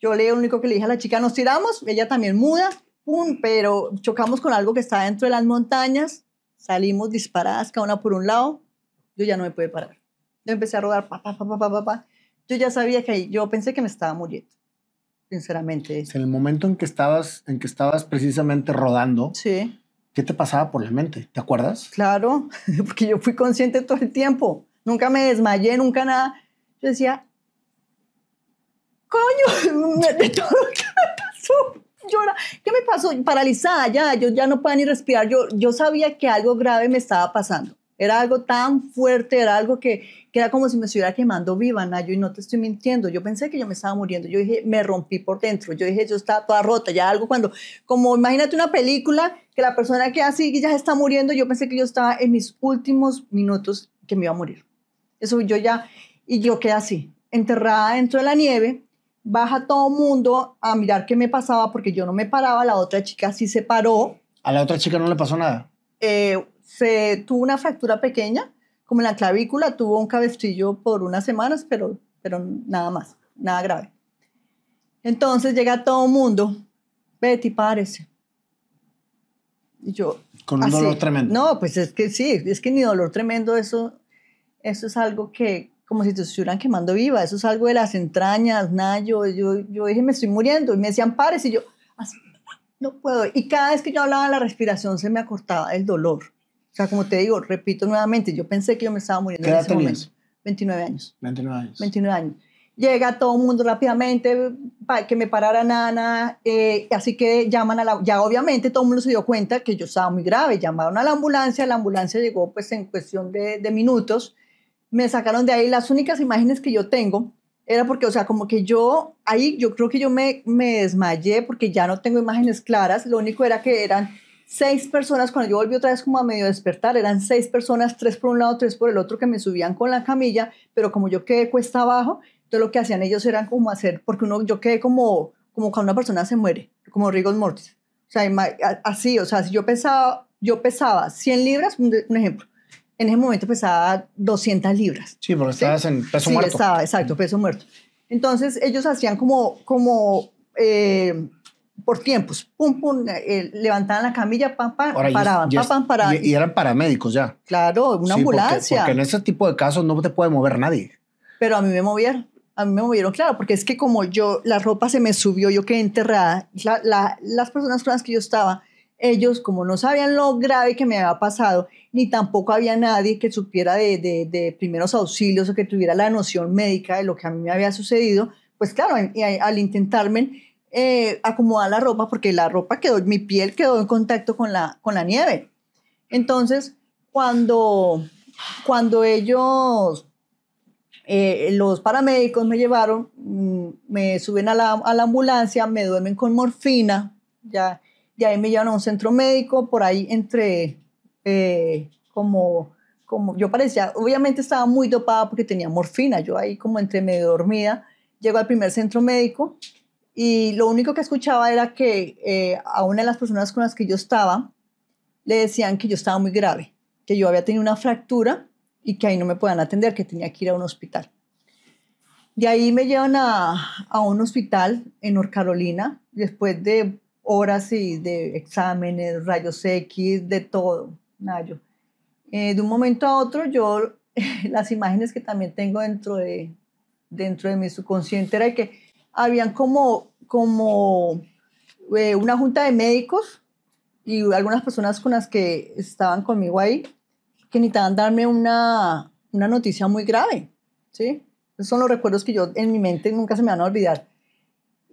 Yo le lo único que le dije a la chica, nos tiramos, ella también muda, pum, pero chocamos con algo que está dentro de las montañas, salimos disparadas cada una por un lado, yo ya no me pude parar. Yo empecé a rodar, pa, pa, pa, pa, pa, Yo ya sabía que ahí, yo pensé que me estaba muriendo, sinceramente. En el momento en que estabas, en que estabas precisamente rodando, sí. ¿Qué te pasaba por la mente? ¿Te acuerdas? Claro, porque yo fui consciente todo el tiempo. Nunca me desmayé, nunca nada. Yo decía, coño, de todo que me pasó. Llora. ¿Qué me pasó? Paralizada ya, yo ya no podía ni respirar. Yo, yo sabía que algo grave me estaba pasando. Era algo tan fuerte, era algo que, que era como si me estuviera quemando viva, Nayo, y no te estoy mintiendo. Yo pensé que yo me estaba muriendo. Yo dije, me rompí por dentro. Yo dije, yo estaba toda rota. Ya algo cuando, como imagínate una película que la persona que así ya se está muriendo, yo pensé que yo estaba en mis últimos minutos que me iba a morir. Eso yo ya, y yo quedé así, enterrada dentro de la nieve. Baja todo mundo a mirar qué me pasaba porque yo no me paraba. La otra chica sí se paró. ¿A la otra chica no le pasó nada? Eh, se tuvo una fractura pequeña, como en la clavícula, tuvo un cabestrillo por unas semanas, pero, pero nada más, nada grave. Entonces llega todo el mundo, Betty, párese. Y yo... Con un dolor tremendo. No, pues es que sí, es que ni dolor tremendo, eso, eso es algo que, como si te estuvieran quemando viva, eso es algo de las entrañas, nada, yo, dije, me estoy muriendo, y me decían, párese, y yo, no puedo. Y cada vez que yo hablaba, la respiración se me acortaba el dolor. O sea, como te digo, repito nuevamente, yo pensé que yo me estaba muriendo en ese momento. 29 años. 29 años. 29 años. Llega todo el mundo rápidamente para que me parara Nana, eh, así que llaman a la... Ya obviamente todo el mundo se dio cuenta que yo estaba muy grave, llamaron a la ambulancia, la ambulancia llegó pues en cuestión de, de minutos, me sacaron de ahí, las únicas imágenes que yo tengo era porque, o sea, como que yo, ahí yo creo que yo me, me desmayé porque ya no tengo imágenes claras, lo único era que eran seis personas, cuando yo volví otra vez como a medio despertar, eran seis personas, tres por un lado, tres por el otro, que me subían con la camilla, pero como yo quedé cuesta abajo, entonces lo que hacían ellos eran como hacer, porque uno, yo quedé como, como cuando una persona se muere, como rigor mortis. O sea, así, o sea, si yo pesaba, yo pesaba 100 libras, un, ejemplo, en ese momento pesaba 200 libras. Sí, porque estabas en peso muerto. Estaba, exacto, peso muerto. Entonces ellos hacían como, como, eh, por tiempos. Pum, pum, eh, eh, levantaban la camilla, pam, pam, paraban, y, pam, paraban. Y, eran paramédicos ya. Claro, una ambulancia. Porque, porque, en ese tipo de casos no te puede mover nadie. Pero a mí me movieron. A mí me movieron, claro, porque es que como yo, la ropa se me subió, yo quedé enterrada. las personas con las que yo estaba, ellos, como no sabían lo grave que me había pasado, ni tampoco había nadie que supiera de, de, primeros auxilios o que tuviera la noción médica de lo que a mí me había sucedido, pues claro, al intentarme eh, acomodar la ropa porque la ropa quedó, mi piel quedó en contacto con la, con la nieve. Entonces, cuando, cuando ellos, eh, los paramédicos me llevaron, mm, me suben a la, a la, ambulancia, me duermen con morfina, ya, y ahí me llevan a un centro médico, por ahí entre, eh, como, como yo parecía, obviamente estaba muy dopada porque tenía morfina, yo ahí como entre medio dormida, llego al primer centro médico, y lo único que escuchaba era que eh, a una de las personas con las que yo estaba le decían que yo estaba muy grave, que yo había tenido una fractura y que ahí no me podían atender, que tenía que ir a un hospital. De ahí me llevan a, a un hospital en North Carolina, después de horas y de exámenes, rayos X, de todo, Nayo. Eh, de un momento a otro, yo, las imágenes que también tengo dentro de, dentro de mi subconsciente era que habían como, como eh, una junta de médicos y algunas personas con las que estaban conmigo ahí que necesitaban darme una, noticia muy grave, ¿sí? Esos son los recuerdos que yo en mi mente nunca se me van a olvidar.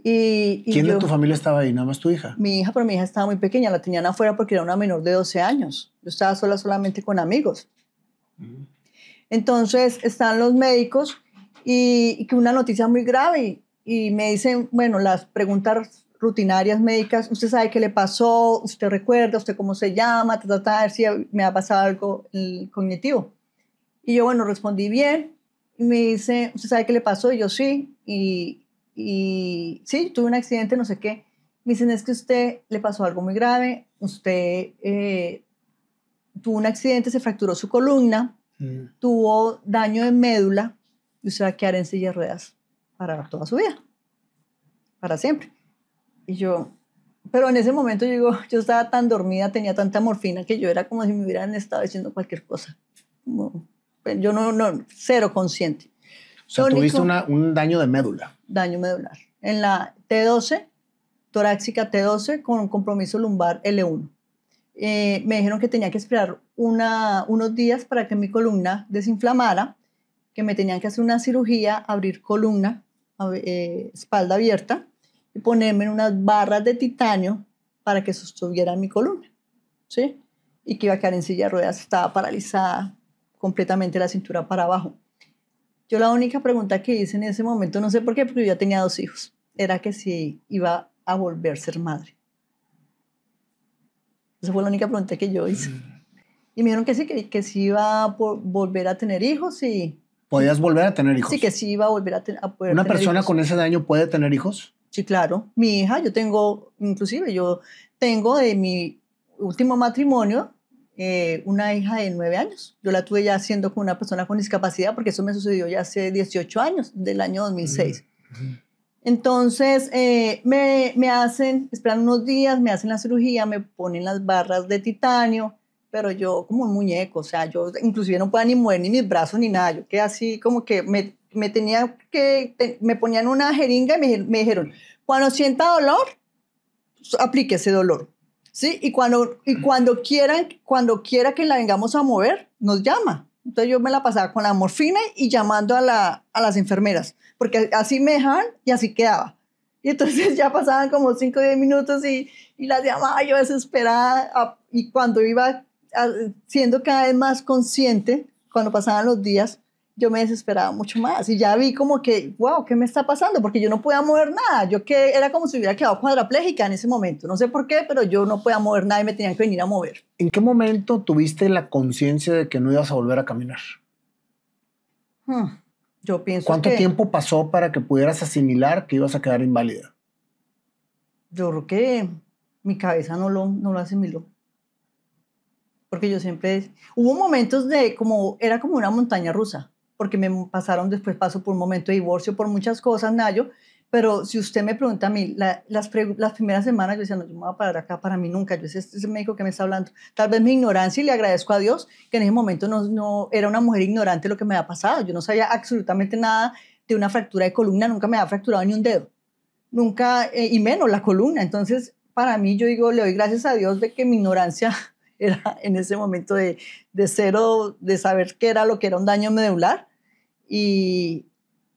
Y, ¿Quién de tu familia estaba ahí? ¿Nada más tu hija? Mi hija, pero mi hija estaba muy pequeña, la tenían afuera porque era una menor de 12 años. Yo estaba sola solamente con amigos. Entonces están los médicos y, que una noticia muy grave y me dicen, bueno, las preguntas rutinarias médicas, usted sabe qué le pasó, usted recuerda, usted cómo se llama, tratar ver si me ha pasado algo cognitivo. Y yo, bueno, respondí bien. Y me dice, ¿usted sabe qué le pasó? Y yo, sí. Y, sí, tuve un accidente, no sé qué. Me dicen, es que usted le pasó algo muy grave. Usted eh, tuvo un accidente, se fracturó su columna, mm. tuvo daño de médula y usted va a quedar en silla de ruedas para toda su vida, para siempre. Y yo, pero en ese momento yo yo estaba tan dormida, tenía tanta morfina que yo era como si me hubieran estado diciendo cualquier cosa. Pues, yo no, no, cero consciente. O sea, tuviste un daño de médula. Daño medular. En la T12, torácica T12 con compromiso lumbar L1. Eh, me dijeron que tenía que esperar una, unos días para que mi columna desinflamara, que me tenían que hacer una cirugía, abrir columna eh, espalda abierta y ponerme en unas barras de titanio para que sostuviera mi columna, ¿sí? Y que iba a quedar en silla de ruedas, estaba paralizada completamente la cintura para abajo. Yo la única pregunta que hice en ese momento, no sé por qué, porque yo ya tenía dos hijos, era que si iba a volver a ser madre. Esa fue la única pregunta que yo hice. Mm. Y me dijeron que sí, que, que sí iba a volver a tener hijos y podías volver a tener hijos. Sí, que sí iba a volver a, tener poder ¿Una persona con ese daño puede tener hijos? Sí, claro. Mi hija, yo tengo, inclusive yo tengo de mi último matrimonio eh, una hija de nueve años. Yo la tuve ya haciendo con una persona con discapacidad porque eso me sucedió ya hace 18 años, del año 2006. Entonces, eh, me, me, hacen, esperan unos días, me hacen la cirugía, me ponen las barras de titanio, pero yo como un muñeco, o sea, yo inclusive no podía ni mover ni mis brazos ni nada, yo quedé así como que me, me tenía que, me ponían una jeringa y me, dijeron, cuando sienta dolor, aplique ese dolor, ¿sí? Y cuando, y cuando quieran, cuando quiera que la vengamos a mover, nos llama. Entonces yo me la pasaba con la morfina y llamando a, la, a las enfermeras, porque así me dejaban y así quedaba. Y entonces ya pasaban como 5 o 10 minutos y, y las llamaba yo desesperada. y cuando iba Ah, siendo cada vez más consciente, cuando pasaban los días, yo me desesperaba mucho más y ya vi como que, wow, ¿qué me está pasando? Porque yo no podía mover nada. Yo que era como si hubiera quedado cuadrapléjica en ese momento. No sé por qué, pero yo no podía mover nada y me tenían que venir a mover. ¿En qué momento tuviste la conciencia de que no ibas a volver a caminar? Hmm, yo pienso ¿Cuánto tiempo pasó para que pudieras asimilar que ibas a quedar inválida? Yo creo que mi cabeza no lo, no lo asimiló porque yo siempre, hubo momentos de como, era como una montaña rusa, porque me pasaron después, paso por un momento de divorcio, por muchas cosas, Nayo, pero si usted me pregunta a mí, las, las, primeras semanas yo decía, no, yo me voy a parar acá para mí nunca, yo decía, este es el médico que me está hablando, tal vez mi ignorancia y le agradezco a Dios que en ese momento no, no era una mujer ignorante lo que me había pasado, yo no sabía absolutamente nada de una fractura de columna, nunca me había fracturado ni un dedo, nunca, eh, y menos la columna, entonces para mí yo digo, le doy gracias a Dios de que mi ignorancia era en ese momento de, de, cero, de saber qué era lo que era un daño medular. Y,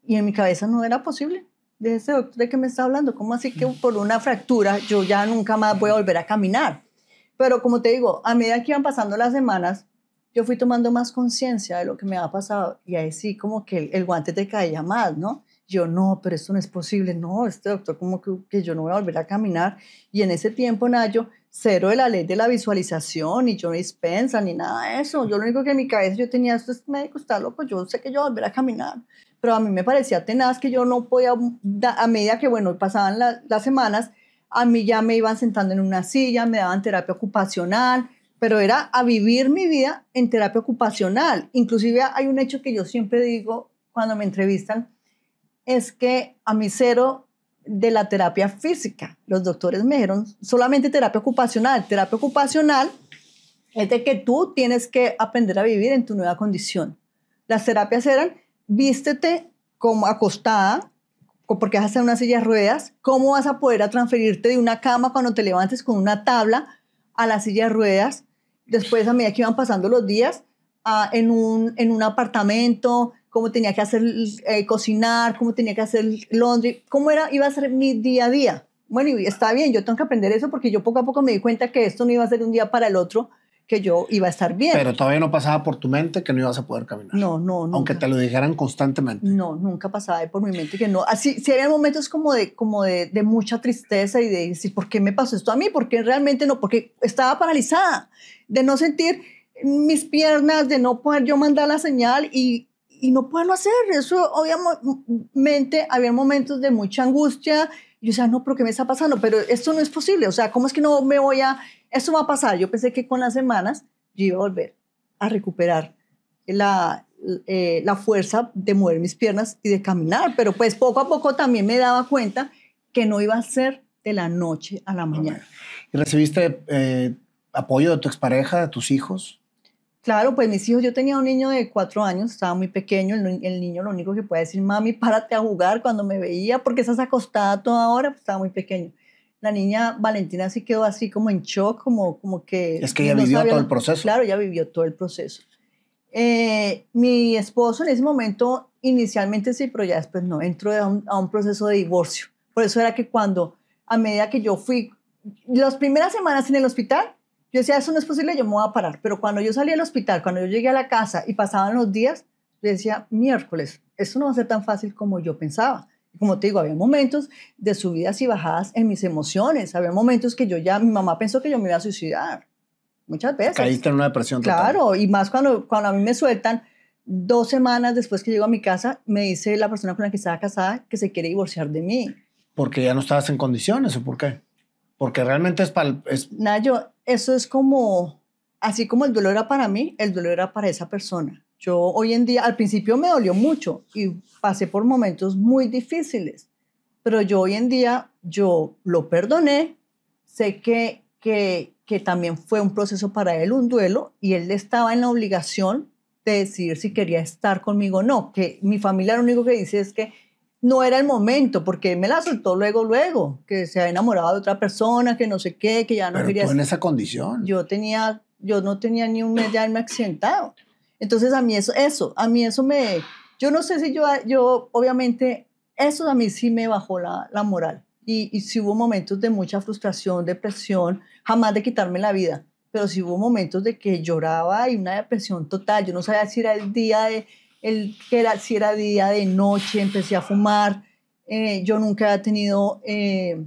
y en mi cabeza no era posible. De ese doctor de que me está hablando, ¿cómo así que por una fractura yo ya nunca más voy a volver a caminar? Pero como te digo, a medida que iban pasando las semanas, yo fui tomando más conciencia de lo que me había pasado y ahí sí como que el, guante te caía más, ¿no? Yo, no, pero esto no es posible, no, este doctor como que, que yo no voy a volver a caminar. Y en ese tiempo, Nayo, cero de la ley de la visualización, ni yo dispensa ni nada de eso. Yo lo único que en mi cabeza yo tenía, esto es médico, está loco, yo sé que yo a volver a caminar. Pero a mí me parecía tenaz que yo no podía, a medida que, bueno, pasaban las semanas, a mí ya me iban sentando en una silla, me daban terapia ocupacional, pero era a vivir mi vida en terapia ocupacional. Inclusive hay un hecho que yo siempre digo cuando me entrevistan, es que a mí cero de la terapia física. Los doctores me dijeron solamente terapia ocupacional. Terapia ocupacional es de que tú tienes que aprender a vivir en tu nueva condición. Las terapias eran vístete como acostada, porque vas a hacer una silla de ruedas, cómo vas a poder transferirte de una cama cuando te levantes con una tabla a la silla de ruedas, después a medida que iban pasando los días, ah, en, un, en un apartamento, cómo tenía que hacer eh, cocinar, cómo tenía que hacer Londres, cómo era, iba a ser mi día a día. Bueno, y está bien, yo tengo que aprender eso porque yo poco a poco me di cuenta que esto no iba a ser un día para el otro, que yo iba a estar bien. Pero todavía no pasaba por tu mente que no ibas a poder caminar. No, no, no. Aunque te lo dijeran constantemente. No, nunca pasaba por mi mente que no. Así, si había momentos como de, como de, de, mucha tristeza y de decir, ¿por qué me pasó esto a mí? ¿Por qué realmente no? Porque estaba paralizada de no sentir mis piernas, de no poder yo mandar la señal y y no puedo hacer. Eso obviamente había momentos de mucha angustia. Yo decía, no, pero ¿qué me está pasando? Pero esto no es posible. O sea, ¿cómo es que no me voy a... Esto va a pasar. Yo pensé que con las semanas yo iba a volver a recuperar la, eh, la fuerza de mover mis piernas y de caminar. Pero pues poco a poco también me daba cuenta que no iba a ser de la noche a la mañana. ¿Y recibiste eh, apoyo de tu expareja, de tus hijos? Claro, pues mis hijos, yo tenía un niño de cuatro años, estaba muy pequeño, el, niño lo único que podía decir, mami, párate a jugar cuando me veía, porque estás acostada toda hora, pues estaba muy pequeño. La niña Valentina sí quedó así como en shock, como, como que... Es que ya vivió todo el proceso. Claro, ya vivió todo el proceso. mi esposo en ese momento, inicialmente sí, pero ya después no, entró a un proceso de divorcio. Por eso era que cuando, a medida que yo fui, las primeras semanas en el hospital, yo decía, eso no es posible, yo me voy a parar. Pero cuando yo salí del hospital, cuando yo llegué a la casa y pasaban los días, yo decía, miércoles, esto no va a ser tan fácil como yo pensaba. Como te digo, había momentos de subidas y bajadas en mis emociones. Había momentos que yo ya, mi mamá pensó que yo me iba a suicidar. Muchas veces. Caíste en una depresión total. Claro, y más cuando, cuando a mí me sueltan, dos semanas después que llego a mi casa, me dice la persona con la que estaba casada que se quiere divorciar de mí. ¿Porque ya no estabas en condiciones o por qué? Porque realmente es para... Es... Nayo, eso es como, así como el dolor era para mí, el dolor era para esa persona. Yo hoy en día, al principio me dolió mucho y pasé por momentos muy difíciles, pero yo hoy en día, yo lo perdoné, sé que, que, que también fue un proceso para él, un duelo, y él estaba en la obligación de decidir si quería estar conmigo o no, que mi familia lo único que dice es que no era el momento, porque me la soltó luego, luego, que se había enamorado de otra persona, que no sé qué, que ya no quería... Tú en esa condición. Yo tenía, yo no tenía ni un mes de haberme accidentado. Entonces a mí eso, eso, a mí eso me... Yo no sé si yo, yo obviamente, eso a mí sí me bajó la, la moral. Y, y sí hubo momentos de mucha frustración, depresión, jamás de quitarme la vida pero sí hubo momentos de que lloraba y una depresión total. Yo no sabía si era el día de, el que era, si era día de noche, empecé a fumar. Eh, yo nunca había tenido eh,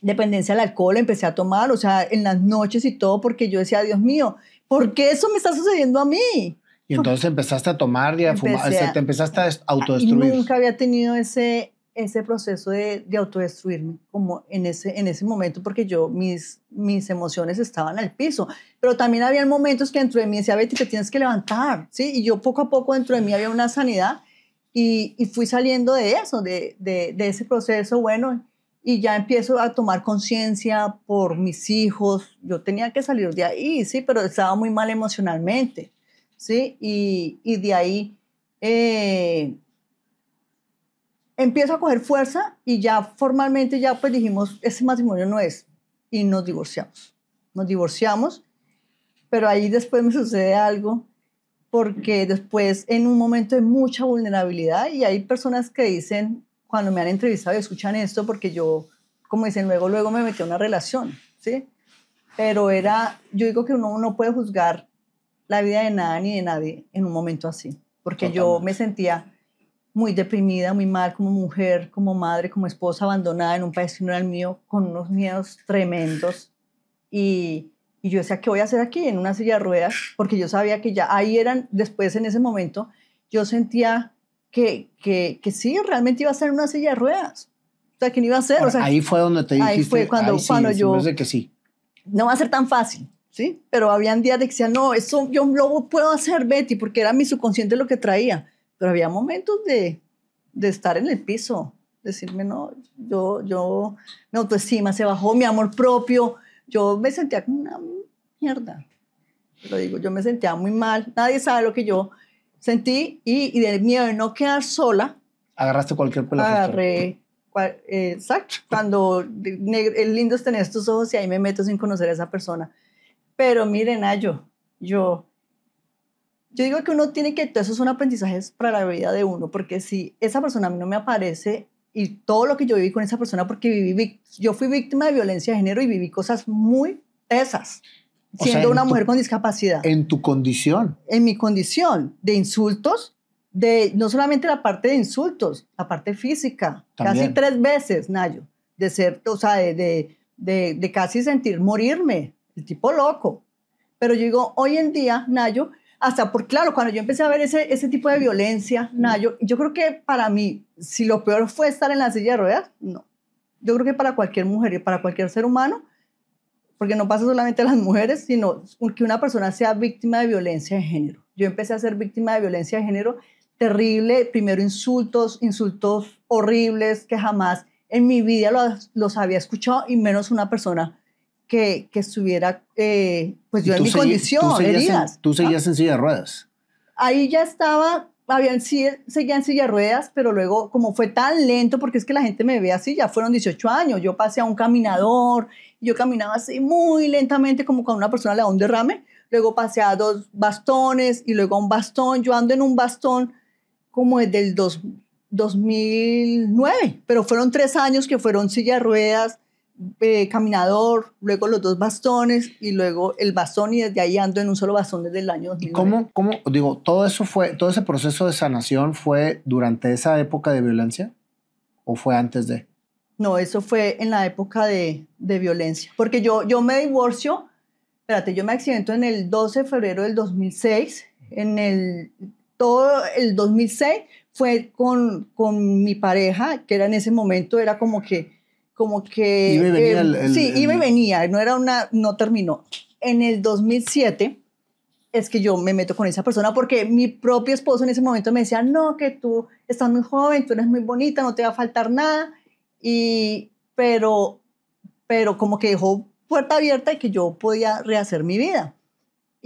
dependencia al alcohol, empecé a tomar, o sea, en las noches y todo, porque yo decía, Dios mío, ¿por qué eso me está sucediendo a mí? Y entonces empezaste a tomar y a fumar, este, te empezaste a autodestruir. nunca había tenido ese, ese proceso de, de, autodestruirme como en ese, en ese momento porque yo, mis, mis emociones estaban al piso, pero también había momentos que dentro de mí decía, Betty, te tienes que levantar, ¿sí? Y yo poco a poco dentro de mí había una sanidad y, y fui saliendo de eso, de, de, ese proceso, bueno, y ya empiezo a tomar conciencia por mis hijos, yo tenía que salir de ahí, sí, pero estaba muy mal emocionalmente, ¿sí? Y, y de ahí... Eh, empieza a coger fuerza y ya formalmente ya pues dijimos, ese matrimonio no es. Y nos divorciamos. Nos divorciamos, pero ahí después me sucede algo, porque después en un momento de mucha vulnerabilidad, y hay personas que dicen, cuando me han entrevistado y escuchan esto, porque yo, como dicen, luego, luego me metí a una relación, ¿sí? Pero era, yo digo que uno no puede juzgar la vida de nada ni de nadie en un momento así, porque yo me sentía muy deprimida, muy mal como mujer, como madre, como esposa, abandonada en un país que no era el mío, con unos miedos tremendos. Y, y, yo decía, ¿qué voy a hacer aquí en una silla de ruedas? Porque yo sabía que ya ahí eran, después en ese momento, yo sentía que, que, que sí, realmente iba a ser en una silla de ruedas. O sea, que iba a ser. ahí fue donde te dijiste. Ahí fue cuando, cuando yo... sí. No va a ser tan fácil. ¿Sí? Pero habían días de que decía, no, eso yo lo puedo hacer, Betty, porque era mi subconsciente lo que traía pero había momentos de, de estar en el piso, decirme, no, yo, yo, mi autoestima se bajó, mi amor propio, yo me sentía como una mierda. Lo digo, yo me sentía muy mal, nadie sabe lo que yo sentí y, y del miedo de no quedar sola. Agarraste cualquier pelota. Agarré, exacto, cuando el lindo es tener estos ojos y ahí me meto sin conocer a esa persona. Pero miren, Ayo, yo yo digo que uno tiene que, eso es un aprendizaje para la vida de uno, porque si esa persona a mí no me aparece y todo lo que yo viví con esa persona, porque viví, yo fui víctima de violencia de género y viví cosas muy pesas, siendo una mujer con discapacidad. En tu condición. En mi condición, de insultos, de no solamente la parte de insultos, la parte física, casi tres veces, Nayo, de ser, o sea, de, de, de, de casi sentir morirme, el tipo loco. Pero yo digo, hoy en día, Nayo, hasta por, claro, cuando yo empecé a ver ese, tipo de violencia, yo, yo creo que para mí, si lo peor fue estar en la silla de ruedas, no. Yo creo que para cualquier mujer y para cualquier ser humano, porque no pasa solamente a las mujeres, sino que una persona sea víctima de violencia de género. Yo empecé a ser víctima de violencia de género terrible, primero insultos, insultos horribles que jamás en mi vida los, los había escuchado y menos una persona que, estuviera, eh, pues yo en mi condición, tú seguías, heridas, en, tú seguías en silla de ruedas. Ahí ya estaba, habían, seguía en silla de ruedas, pero luego como fue tan lento, porque es que la gente me ve así, ya fueron 18 años, yo pasé a un caminador, yo caminaba así muy lentamente como con una persona le da un derrame, luego pasé a dos bastones y luego a un bastón, yo ando en un bastón como desde el 2009, pero fueron tres años que fueron silla de ruedas, eh, caminador, luego los dos bastones y luego el bastón y desde ahí ando en un solo bastón desde el año 2009. ¿Cómo, cómo digo, todo eso fue, todo ese proceso de sanación fue durante esa época de violencia o fue antes de? No, eso fue en la época de, de violencia, porque yo, yo me divorcio, espérate, yo me accidento en el 12 de febrero del 2006, en el, todo el 2006 fue con, con mi pareja, que era en ese momento, era como que como que... Em, sí y me venía, no era una, no terminó. En el 2007 es que yo me meto con esa persona porque mi propio esposo en ese momento me decía, no, que tú estás muy joven, tú eres muy bonita, no te va a faltar nada. Y, pero, pero como que dejó puerta abierta y que yo podía rehacer mi vida.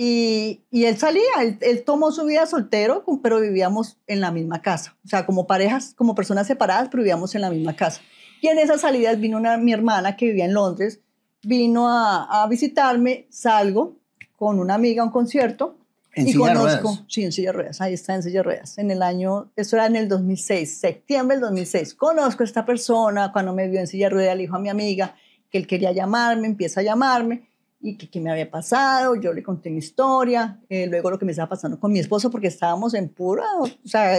Y, y él salía, él, él, tomó su vida soltero, pero vivíamos en la misma casa. O sea, como parejas, como personas separadas, pero vivíamos en la misma casa. Y en esas salidas vino mi hermana que vivía en Londres, vino a, visitarme, salgo con una amiga a un concierto. y silla conozco, sí, en silla de ruedas, ahí está en silla ruedas, en el año, eso era en el 2006, septiembre del 2006. Conozco a esta persona, cuando me vio en silla de ruedas, le dijo a mi amiga que él quería llamarme, empieza a llamarme y que, me había pasado, yo le conté mi historia, eh, luego lo que me estaba pasando con mi esposo, porque estábamos en puro o sea,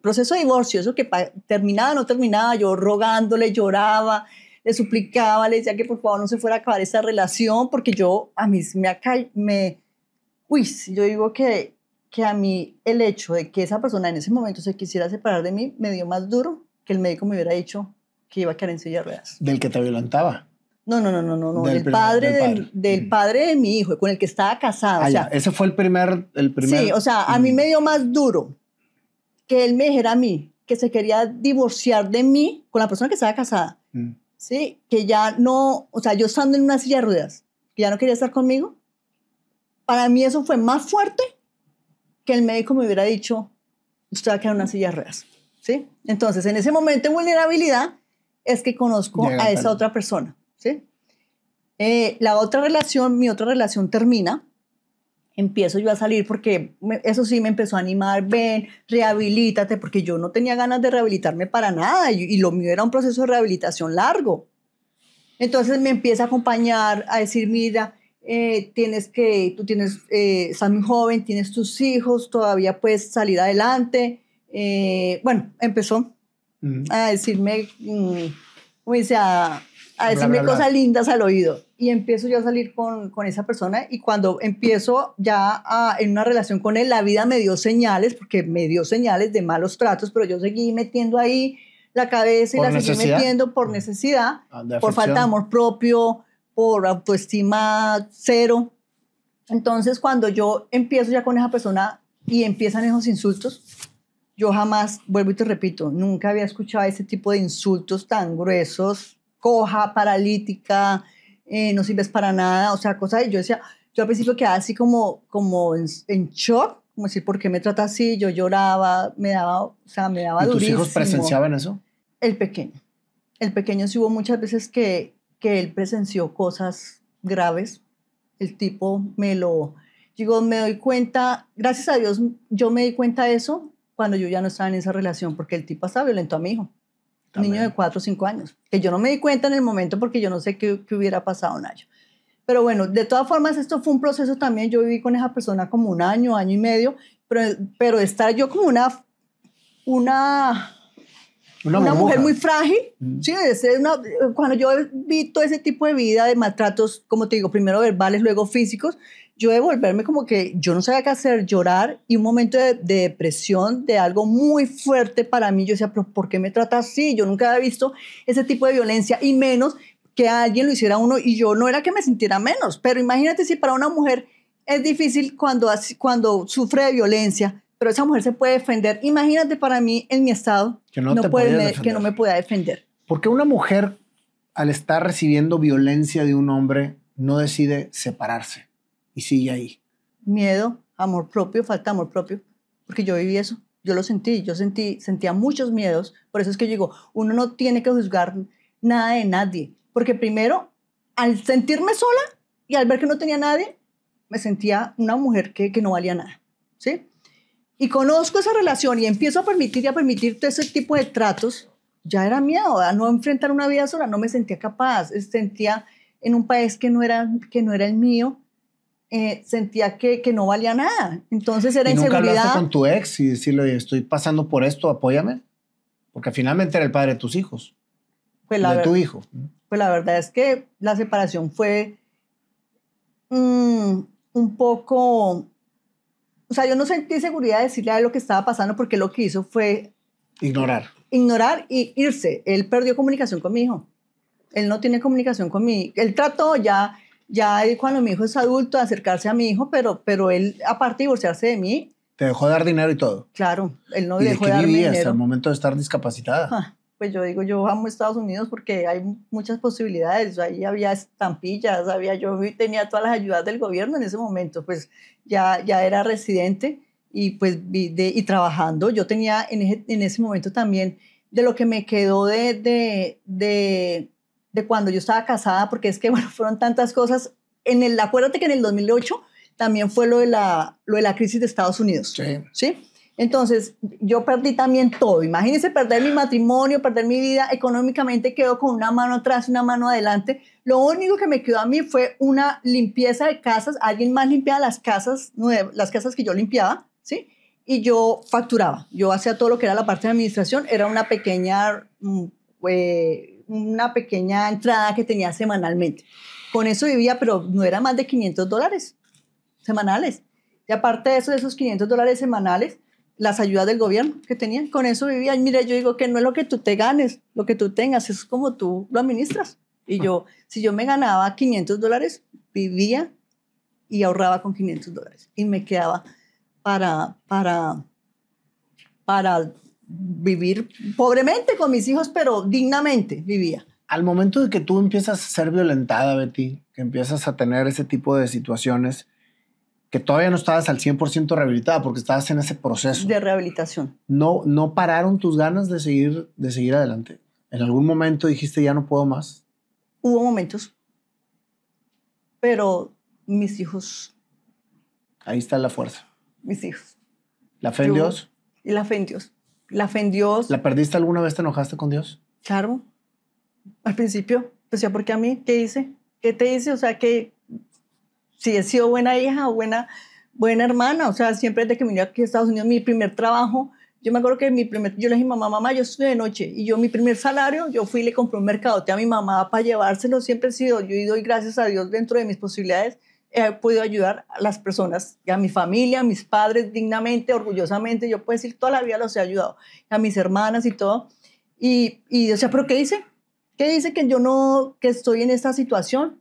proceso de divorcio, eso que terminaba, no terminaba, yo rogándole, lloraba, le suplicaba, le decía que por favor no se fuera a acabar esa relación, porque yo, a mí me, acá, me uy, yo digo que, que a mí el hecho de que esa persona en ese momento se quisiera separar de mí me dio más duro que el médico me hubiera dicho que iba a quedar en silla de ruedas. Del que te violentaba. No, no, no, no, no, del el padre, del, padre. de mi hijo, con el que estaba casado. Ah, ese fue el primer, el primer. Sí, o sea, a mí me dio más duro que él me dijera a mí que se quería divorciar de mí con la persona que estaba casada. Mm. Sí, que ya no, o sea, yo estando en una silla de ruedas, que ya no quería estar conmigo. Para mí eso fue más fuerte que el médico me hubiera dicho, usted va a quedar en una silla de ruedas. ¿Sí? Entonces, en ese momento de vulnerabilidad es que conozco a esa otra persona. Eh, la otra relación, mi otra relación termina, empiezo yo a salir porque eso sí me empezó a animar, ven, rehabilítate, porque yo no tenía ganas de rehabilitarme para nada y, lo mío era un proceso de rehabilitación largo. Entonces me empieza a acompañar, a decir, mira, eh, tienes que, tú tienes, eh, estás muy joven, tienes tus hijos, todavía puedes salir adelante. bueno, empezó a decirme, mm, como dice sea, a decirme cosas lindas al oído. Y empiezo yo a salir con, con esa persona y cuando empiezo ya en una relación con él, la vida me dio señales, porque me dio señales de malos tratos, pero yo seguí metiendo ahí la cabeza y la seguí metiendo por mm. necesidad, ah, por falta de amor propio, por autoestima cero. Entonces, cuando yo empiezo ya con esa persona y empiezan esos insultos, yo jamás, vuelvo y te repito, nunca había escuchado ese tipo de insultos tan gruesos, coja, paralítica, eh, no sirves para nada, o sea, cosas. Y yo decía, yo al principio quedaba así como, como en, shock, como decir, ¿por qué me trata así? Yo lloraba, me daba, o sea, me daba ¿Y ¿Tus hijos presenciaban eso? El pequeño. El pequeño sí hubo muchas veces que, que él presenció cosas graves. El tipo me lo... Digo, me doy cuenta, gracias a Dios, yo me di cuenta de eso cuando yo ya no estaba en esa relación, porque el tipo hasta violento a mi hijo. Niño de 4 o 5 años, que yo no me di cuenta en el momento porque yo no sé qué, hubiera pasado, año, Pero bueno, de todas formas, esto fue un proceso también. Yo viví con esa persona como un año, año y medio, pero, pero estar yo como una, una, una, mujer muy frágil. Mm. una, cuando yo vi todo ese tipo de vida de maltratos, como te digo, primero verbales, luego físicos, yo de volverme como que yo no sabía qué hacer, llorar y un momento de, depresión, de algo muy fuerte para mí. Yo decía, pero ¿por qué me trata así? Yo nunca había visto ese tipo de violencia y menos que alguien lo hiciera uno y yo no era que me sintiera menos, pero imagínate si para una mujer es difícil cuando, cuando sufre de violencia, pero esa mujer se puede defender. Imagínate para mí en mi estado no, puede, que no me pueda defender. ¿Por qué una mujer al estar recibiendo violencia de un hombre no decide separarse? y sigue ahí. Miedo, amor propio, falta amor propio, porque yo viví eso, yo lo sentí, yo sentí, sentía muchos miedos, por eso es que yo digo, uno no tiene que juzgar nada de nadie, porque primero, al sentirme sola y al ver que no tenía nadie, me sentía una mujer que, que no valía nada, ¿sí? Y conozco esa relación y empiezo a permitir y a permitir todo ese tipo de tratos, ya era miedo a no enfrentar una vida sola, no me sentía capaz, sentía en un país que no era, que no era el mío, eh, sentía que, que, no valía nada. Entonces era ¿Y nunca hablaste con tu ex y decirle, estoy pasando por esto, apóyame? Porque finalmente era el padre de tus hijos. Pues la de tu hijo. Pues la verdad es que la separación fue mm, un poco. O sea, yo no sentí seguridad de decirle a él lo que estaba pasando porque lo que hizo fue. Ignorar. Ignorar y irse. Él perdió comunicación con mi hijo. Él no tiene comunicación con mi. Él trató ya ya cuando mi hijo es adulto, acercarse a mi hijo, pero, pero él, aparte de divorciarse de mí... Te dejó dar dinero y todo. Claro, él no dejó de dinero. hasta el momento de estar discapacitada? Ah, pues yo digo, yo amo Estados Unidos porque hay muchas posibilidades. Ahí había estampillas, había, yo tenía todas las ayudas del gobierno en ese momento, pues ya, ya era residente y pues y trabajando. Yo tenía en ese, en ese momento también de lo que me quedó de, de de cuando yo estaba casada, porque es que, bueno, fueron tantas cosas. En el, acuérdate que en el 2008 también fue lo de la, lo de la crisis de Estados Unidos. Sí. Entonces, yo perdí también todo. Imagínense perder mi matrimonio, perder mi vida. Económicamente quedó con una mano atrás, una mano adelante. Lo único que me quedó a mí fue una limpieza de casas. Alguien más limpiaba las casas, las casas que yo limpiaba, ¿sí? Y yo facturaba. Yo hacía todo lo que era la parte de administración. Era una pequeña mm, eh, una pequeña entrada que tenía semanalmente. Con eso vivía, pero no era más de 500 dólares semanales. Y aparte de eso, de esos 500 dólares semanales, las ayudas del gobierno que tenían, con eso vivía. Y Mira, yo digo que no es lo que tú te ganes, lo que tú tengas, es como tú lo administras. Y yo, si yo me ganaba 500 dólares, vivía y ahorraba con 500 dólares. Y me quedaba para, para, para vivir pobremente con mis hijos, pero dignamente vivía. Al momento de que tú empiezas a ser violentada, Betty, que empiezas a tener ese tipo de situaciones, que todavía no estabas al 100% rehabilitada porque estabas en ese proceso. De rehabilitación. No, no pararon tus ganas de seguir, de seguir adelante. En algún momento dijiste, ya no puedo más. Hubo momentos, pero mis hijos. Ahí está la fuerza. Mis hijos. La fe en Dios. Y la fe en Dios la fe Dios. ¿La perdiste alguna vez? ¿Te enojaste con Dios? Claro. Al principio, decía, pues, ¿por qué a mí? ¿Qué hice? ¿Qué te dice, O sea, que si he sido buena hija o buena, buena hermana, o sea, siempre desde que vine aquí a Estados Unidos, mi primer trabajo, yo me acuerdo que mi primer, yo le dije, mamá, mamá, yo estudié de noche y yo mi primer salario, yo fui y le compré un mercadote a mi mamá para llevárselo, siempre he sido, yo y doy gracias a Dios dentro de mis posibilidades, he podido ayudar a las personas, a mi familia, a mis padres dignamente, orgullosamente. Yo puedo decir, toda la vida los he ayudado, a mis hermanas y todo. Y, y o sea, ¿pero qué dice? ¿Qué dice que yo no, que estoy en esta situación?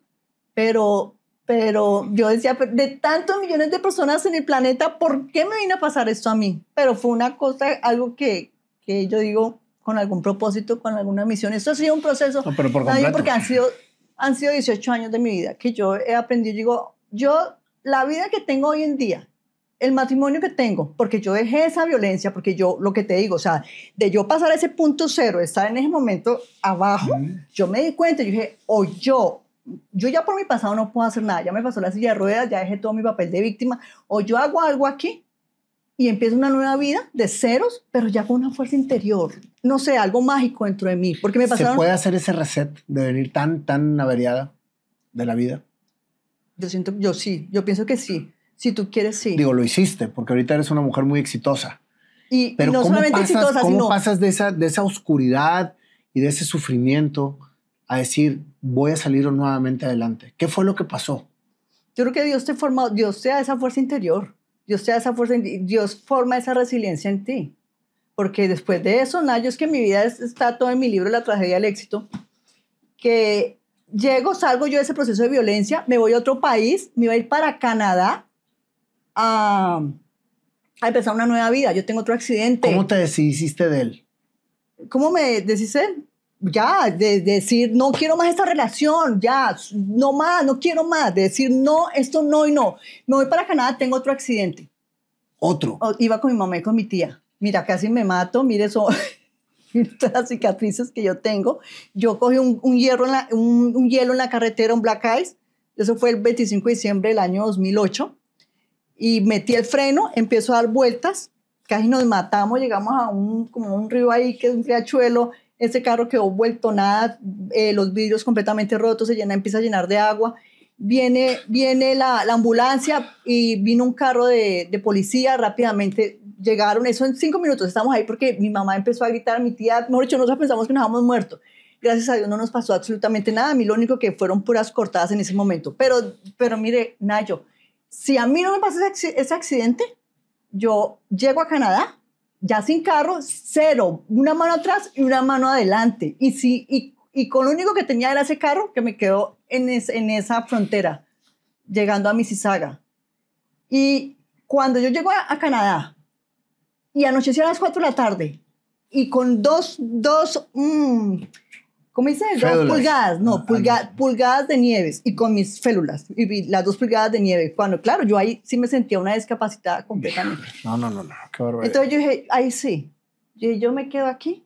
Pero, pero yo decía, de tantos millones de personas en el planeta, ¿por qué me vino a pasar esto a mí? Pero fue una cosa, algo que, que yo digo con algún propósito, con alguna misión. Esto ha sido un proceso, no, pero por porque han sido, han sido 18 años de mi vida que yo he aprendido, digo, yo, la vida que tengo hoy en día, el matrimonio que tengo, porque yo dejé esa violencia, porque yo, lo que te digo, o sea, de yo pasar a ese punto cero, estar en ese momento abajo, yo me di cuenta, yo dije, o yo, yo ya por mi pasado no puedo hacer nada, ya me pasó la silla de ruedas, ya dejé todo mi papel de víctima, o yo hago algo aquí y empiezo una nueva vida de ceros, pero ya con una fuerza interior, no sé, algo mágico dentro de mí, porque me pasaron... ¿Se puede hacer ese reset de venir tan, tan averiada de la vida? Yo siento, yo sí, yo pienso que sí. Si tú quieres, sí. Digo, lo hiciste, porque ahorita eres una mujer muy exitosa. Y, Pero no solamente pasas, exitosa, ¿cómo pasas de esa, de esa oscuridad y de ese sufrimiento a decir, voy a salir nuevamente adelante? ¿Qué fue lo que pasó? Yo creo que Dios te forma, Dios sea esa fuerza interior, Dios sea esa fuerza, Dios forma esa resiliencia en ti. Porque después de eso, nada, es que mi vida está todo en mi libro La tragedia del éxito, que llego, salgo yo de ese proceso de violencia, me voy a otro país, me voy a ir para Canadá a, empezar una nueva vida. Yo tengo otro accidente. ¿Cómo te deshiciste de él? ¿Cómo me deshiciste? Ya, de, decir, no quiero más esta relación, ya, no más, no quiero más, de decir, no, esto no y no. Me voy para Canadá, tengo otro accidente. ¿Otro? iba con mi mamá y con mi tía. Mira, casi me mato, mire eso. las cicatrices que yo tengo. Yo cogí un, hierro en hielo en la carretera, un black ice. Eso fue el 25 de diciembre del año 2008. Y metí el freno, empiezo a dar vueltas. Casi nos matamos, llegamos a un, como un río ahí, que es un riachuelo. Ese carro quedó vuelto nada, eh, los vidrios completamente rotos, se llena, empieza a llenar de agua viene, viene la, ambulancia y vino un carro de, policía, rápidamente llegaron, eso en cinco minutos estamos ahí porque mi mamá empezó a gritar, mi tía, mejor dicho, nosotros pensamos que nos habíamos muerto. Gracias a Dios no nos pasó absolutamente nada, a mí lo único que fueron puras cortadas en ese momento. Pero, pero mire, Nayo, si a mí no me pasa ese, accidente, yo llego a Canadá, ya sin carro, cero, una mano atrás y una mano adelante. Y, sí, y y con lo único que tenía era ese carro que me quedó en, en esa frontera, llegando a Mississauga. Y cuando yo llego a, Canadá y anocheció a las 4 de la tarde y con dos, dos, mm, ¿cómo dice? Dos pulgadas, ah, ah, no, pulgadas de nieves y con mis células. y las dos pulgadas de nieve. Cuando, claro, yo ahí sí me sentía una discapacitada completamente. No, no, no, no, qué barbaridad. Entonces yo dije, ahí sí, yo, yo me quedo aquí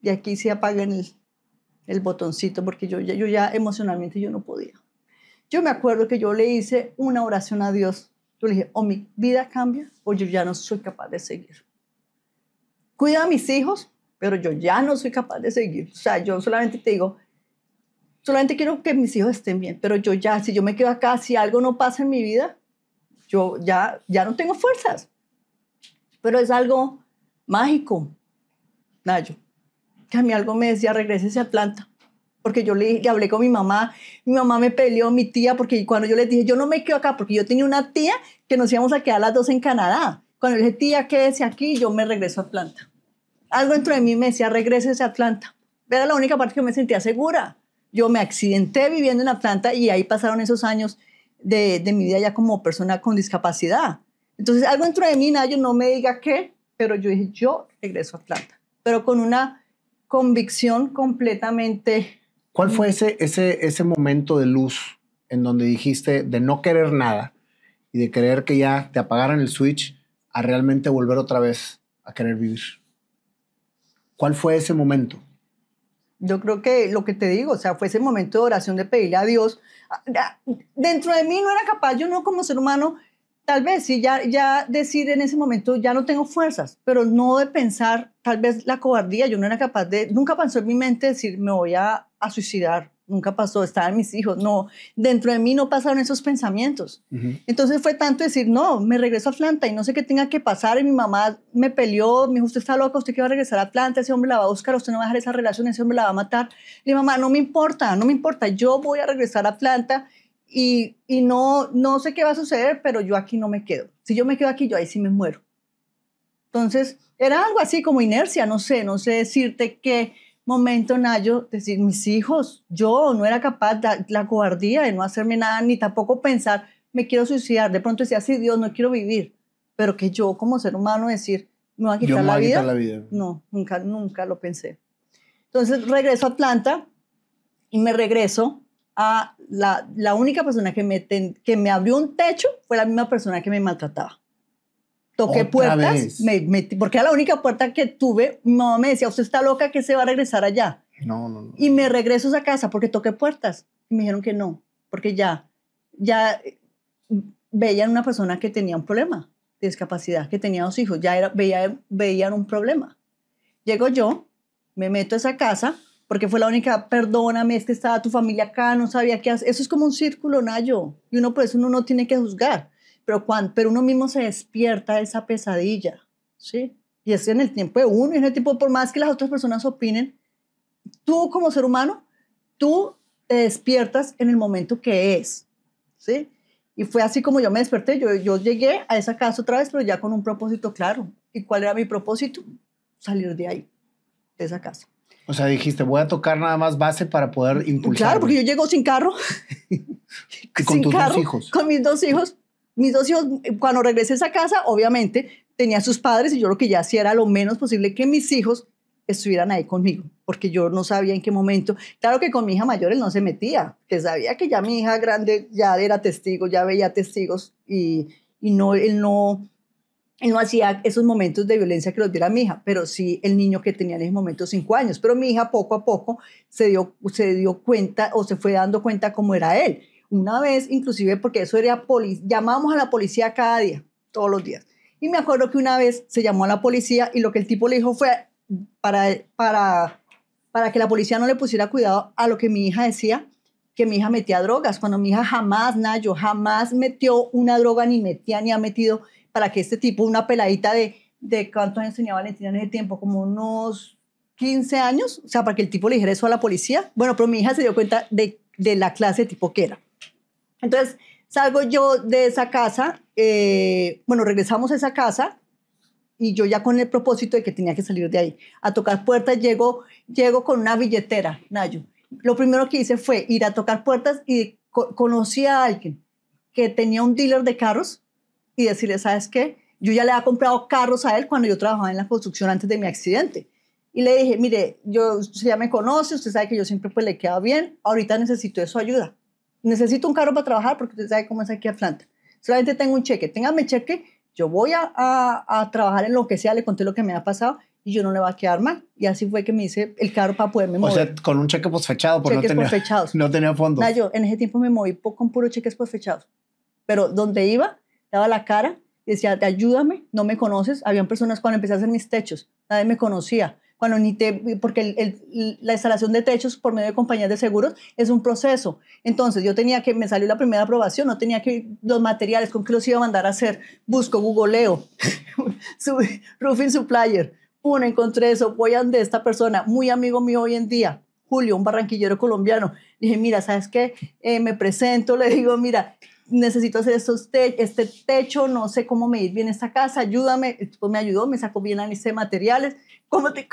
y aquí sí apaguen el el botoncito, porque yo, yo ya emocionalmente yo no podía. Yo me acuerdo que yo le hice una oración a Dios. Yo le dije, o oh, mi vida cambia o pues yo ya no soy capaz de seguir. Cuida a mis hijos, pero yo ya no soy capaz de seguir. O sea, yo solamente te digo, solamente quiero que mis hijos estén bien, pero yo ya, si yo me quedo acá, si algo no pasa en mi vida, yo ya, ya no tengo fuerzas. Pero es algo mágico, Nayo que a mí algo me decía, regrésese a Atlanta. Porque yo le, hablé con mi mamá, mi mamá me peleó, mi tía, porque cuando yo le dije, yo no me quedo acá, porque yo tenía una tía que nos íbamos a quedar las dos en Canadá. Cuando le dije, tía, quédese aquí, yo me regreso a Atlanta. Algo dentro de mí me decía, regrésese a Atlanta. Era la única parte que me sentía segura. Yo me accidenté viviendo en Atlanta y ahí pasaron esos años de, mi vida ya como persona con discapacidad. Entonces, algo dentro de mí, nadie no me diga qué, pero yo dije, yo regreso a Atlanta. Pero con una convicción completamente. ¿Cuál fue mm. ese, ese, ese momento de luz en donde dijiste de no querer nada y de creer que ya te apagaran el switch a realmente volver otra vez a querer vivir? ¿Cuál fue ese momento? Yo creo que lo que te digo, o sea, fue ese momento de oración de pedirle a Dios. Ah, ah, dentro de mí no era capaz, yo no como ser humano, tal vez si ya, ya decir en ese momento, ya no tengo fuerzas, pero no de pensar, tal vez la cobardía, yo no era capaz de, nunca pasó en mi mente decir, me voy a, suicidar, nunca pasó, estaban mis hijos, no, dentro de mí no pasaron esos pensamientos. Entonces fue tanto decir, no, me regreso a Atlanta y no sé qué tenga que pasar, y mi mamá me peleó, me dijo, usted está loca, usted que va a regresar a Atlanta, ese hombre la va a buscar, usted no va a dejar esa relación, ese hombre la va a matar. Le mi mamá, no me importa, no me importa, yo voy a regresar a Atlanta y, no, no sé qué va a suceder, pero yo aquí no me quedo. Si yo me quedo aquí, yo ahí sí me muero. Entonces, era algo así como inercia, no sé, no sé decirte qué momento, Nayo, decir, mis hijos, yo no era capaz de la cobardía de no hacerme nada, ni tampoco pensar, me quiero suicidar. De pronto decía, sí, Dios, no quiero vivir. Pero que yo como ser humano decir, me va a quitar, la, vida? A quitar la vida. No, nunca, nunca lo pensé. Entonces regreso a Atlanta y me regreso a la, única persona que me, que me abrió un techo fue la misma persona que me maltrataba. Toqué puertas, me, porque era la única puerta que tuve. Mi mamá me decía, usted está loca, que se va a regresar allá. No, no, no. Y me regreso a esa casa porque toqué puertas. Y me dijeron que no, porque ya, ya veían una persona que tenía un problema de discapacidad, que tenía dos hijos, ya era, veían un problema. Llego yo, me meto a esa casa, porque fue la única, perdóname, es que estaba tu familia acá, no sabía qué hacer. Eso es como un círculo, Nayo, y uno por eso uno no tiene que juzgar, pero, cuando, pero uno mismo se despierta de esa pesadilla, ¿sí? Y es en el tiempo de uno, y en el tiempo, por más que las otras personas opinen, tú como ser humano, tú te despiertas en el momento que es, ¿sí? Y fue así como yo me desperté, yo, yo llegué a esa casa otra vez, pero ya con un propósito claro. ¿Y cuál era mi propósito? Salir de ahí, de esa casa. O sea, dijiste, voy a tocar nada más base para poder impulsar. Claro, porque yo llego sin carro. con sin tus dos hijos. Con mis dos hijos. Mis dos hijos, eh, cuando regresé a esa casa, obviamente tenía a sus padres y yo lo que ya hacía era lo menos posible que mis hijos estuvieran ahí conmigo, porque yo no sabía en qué momento. Claro que con mi hija mayor él no se metía, que sabía que ya mi hija grande ya era testigo, ya veía testigos y, y no, él no, no hacía esos momentos de violencia que los diera mi hija, pero sí el niño que tenía en ese momento cinco años. Pero mi hija poco a poco se dio, se dio cuenta o se fue dando cuenta cómo era él. Una vez, inclusive, porque eso era policía, llamábamos a la policía cada día, todos los días. Y me acuerdo que una vez se llamó a la policía y lo que el tipo le dijo fue para, para, para que la policía no le pusiera cuidado a lo que mi hija decía, que mi hija metía drogas, cuando mi hija jamás, Nayo, jamás metió una droga, ni metía, ni ha metido para que este tipo, una peladita de, de cuántos años Valentina en ese tiempo, como unos 15 años, o sea, para que el tipo le dijera eso a la policía. Bueno, pero mi hija se dio cuenta de, la clase tipo que era. Entonces, salgo yo de esa casa, eh, bueno, regresamos a esa casa y yo ya con el propósito de que tenía que salir de ahí. A tocar puertas llego, llego con una billetera, Nayo. Lo primero que hice fue ir a tocar puertas y conocí a alguien que tenía un dealer de carros y decirle, ¿sabes qué? Yo ya le había comprado carros a él cuando yo trabajaba en la construcción antes de mi accidente. Y le dije, mire, yo, usted ya me conoce, usted sabe que yo siempre pues le quedado bien, ahorita necesito de su ayuda. Necesito un carro para trabajar porque usted sabe cómo es aquí a planta Solamente tengo un cheque, téngame cheque, yo voy a, a, trabajar en lo que sea, le conté lo que me ha pasado y yo no le va a quedar mal. Y así fue que me hice el carro para poderme mover. O sea, con un cheque posfechado, porque no tenía, no tenía fondo. yo en ese tiempo me moví con puro cheques posfechados. Pero donde iba, daba la cara y decía, ayúdame, no me conoces. Habían personas cuando empecé a hacer mis techos, nadie me conocía. Cuando ni te, porque el, la instalación de techos por medio de compañías de seguros es un proceso. Entonces yo tenía que, me salió la primera aprobación, no tenía que los materiales, con qué los iba a mandar a hacer. Busco, googleo, roofing supplier, uno encontré eso, voy a donde esta persona, muy amigo mío hoy en día, Julio, un barranquillero colombiano. Dije, mira, ¿sabes qué? Eh, me presento, le digo, mira, necesito hacer este, este techo, no sé cómo medir bien esta casa, ayúdame. pues me ayudó, me sacó bien a de materiales. ¿Cómo te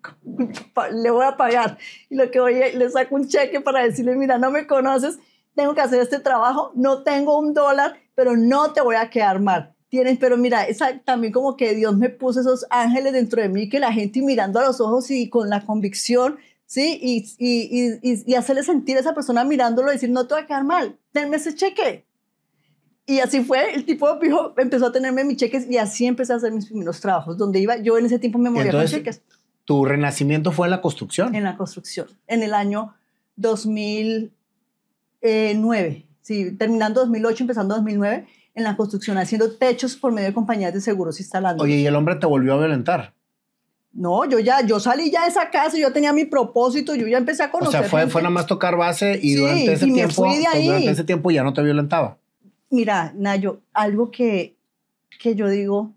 le voy a pagar? Y lo que voy a, le saco un cheque para decirle, mira, no me conoces, tengo que hacer este trabajo, no tengo un dólar, pero no te voy a quedar mal. Tienes, pero mira, también como que Dios me puso esos ángeles dentro de mí, que la gente mirando a los ojos y con la convicción ¿sí? Y, y, y, y, hacerle sentir a esa persona mirándolo y decir, no te va a quedar mal, tenme ese cheque. Y así fue, el tipo empezó a tenerme mis cheques y así empecé a hacer mis primeros trabajos, donde iba, yo en ese tiempo me movía con cheques. ¿Tu renacimiento fue en la construcción? En la construcción, en el año 2009, eh, sí, terminando 2008, empezando 2009, en la construcción, haciendo techos por medio de compañías de seguros instalando. Oye, ¿y el hombre te volvió a violentar? No, yo ya, yo salí ya de esa casa, yo tenía mi propósito, yo ya empecé a conocer. O sea, fue, fue nada más tocar base y durante ese tiempo, pues, durante ese tiempo ya no te violentaba. Mira, Nayo, algo que, que yo digo,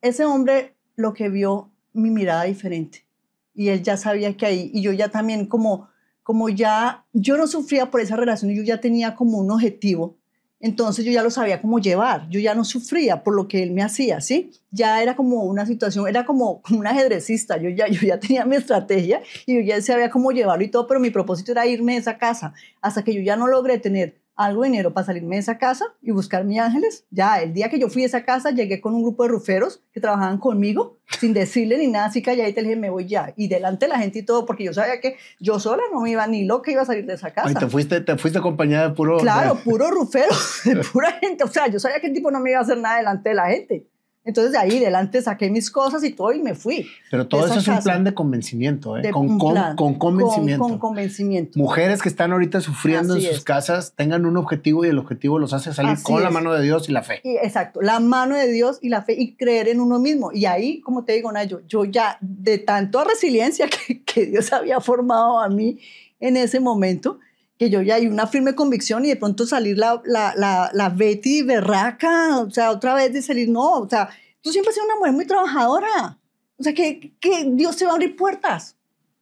ese hombre lo que vio mi mirada diferente y él ya sabía que ahí y yo ya también como como ya yo no sufría por esa relación yo ya tenía como un objetivo entonces yo ya lo sabía cómo llevar, yo ya no sufría por lo que él me hacía, ¿sí? Ya era como una situación, era como, un ajedrecista, yo ya, yo ya tenía mi estrategia y yo ya sabía cómo llevarlo y todo, pero mi propósito era irme de esa casa hasta que yo ya no logré tener algo de dinero para salirme de esa casa y buscar mi ángeles. Ya, el día que yo fui a esa casa, llegué con un grupo de ruferos que trabajaban conmigo, sin decirle ni nada, así que allá y te dije, me voy ya. Y delante de la gente y todo, porque yo sabía que yo sola no me iba ni loca iba a salir de esa casa. Y te fuiste, te fuiste acompañada de puro... Claro, puro rufero, de pura gente. O sea, yo sabía que el tipo no me iba a hacer nada delante de la gente. Entonces de ahí delante saqué mis cosas y todo y me fui. Pero todo eso es un plan de convencimiento, ¿eh? con, con, con, convencimiento. Con, convencimiento. Mujeres que están ahorita sufriendo en sus casas tengan un objetivo y el objetivo los hace salir con la mano de Dios y la fe. Y, exacto, la mano de Dios y la fe y creer en uno mismo. Y ahí, como te digo, Nayo, yo ya de tanta resiliencia que, que Dios había formado a mí en ese momento, que yo ya hay una firme convicción y de pronto salir la, la, la, Betty berraca, o sea, otra vez de salir, no, o sea, tú siempre has sido una mujer muy trabajadora, o sea, que, que Dios te va a abrir puertas.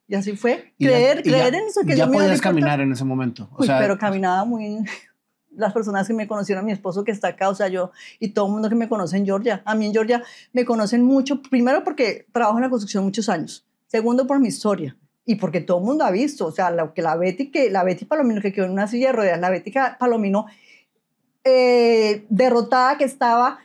Y así fue, creer, creer en eso. Que ya podías caminar en ese momento. pero caminaba muy... Las personas que me conocieron, mi esposo que está acá, o sea, yo y todo el mundo que me conoce en Georgia. A mí en Georgia me conocen mucho, primero porque trabajo en la construcción muchos años, segundo por mi historia, y porque todo el mundo ha visto, o sea, la, que la Betty que la Betty Palomino que quedó en una silla de ruedas, la Betty Palomino eh, derrotada que estaba,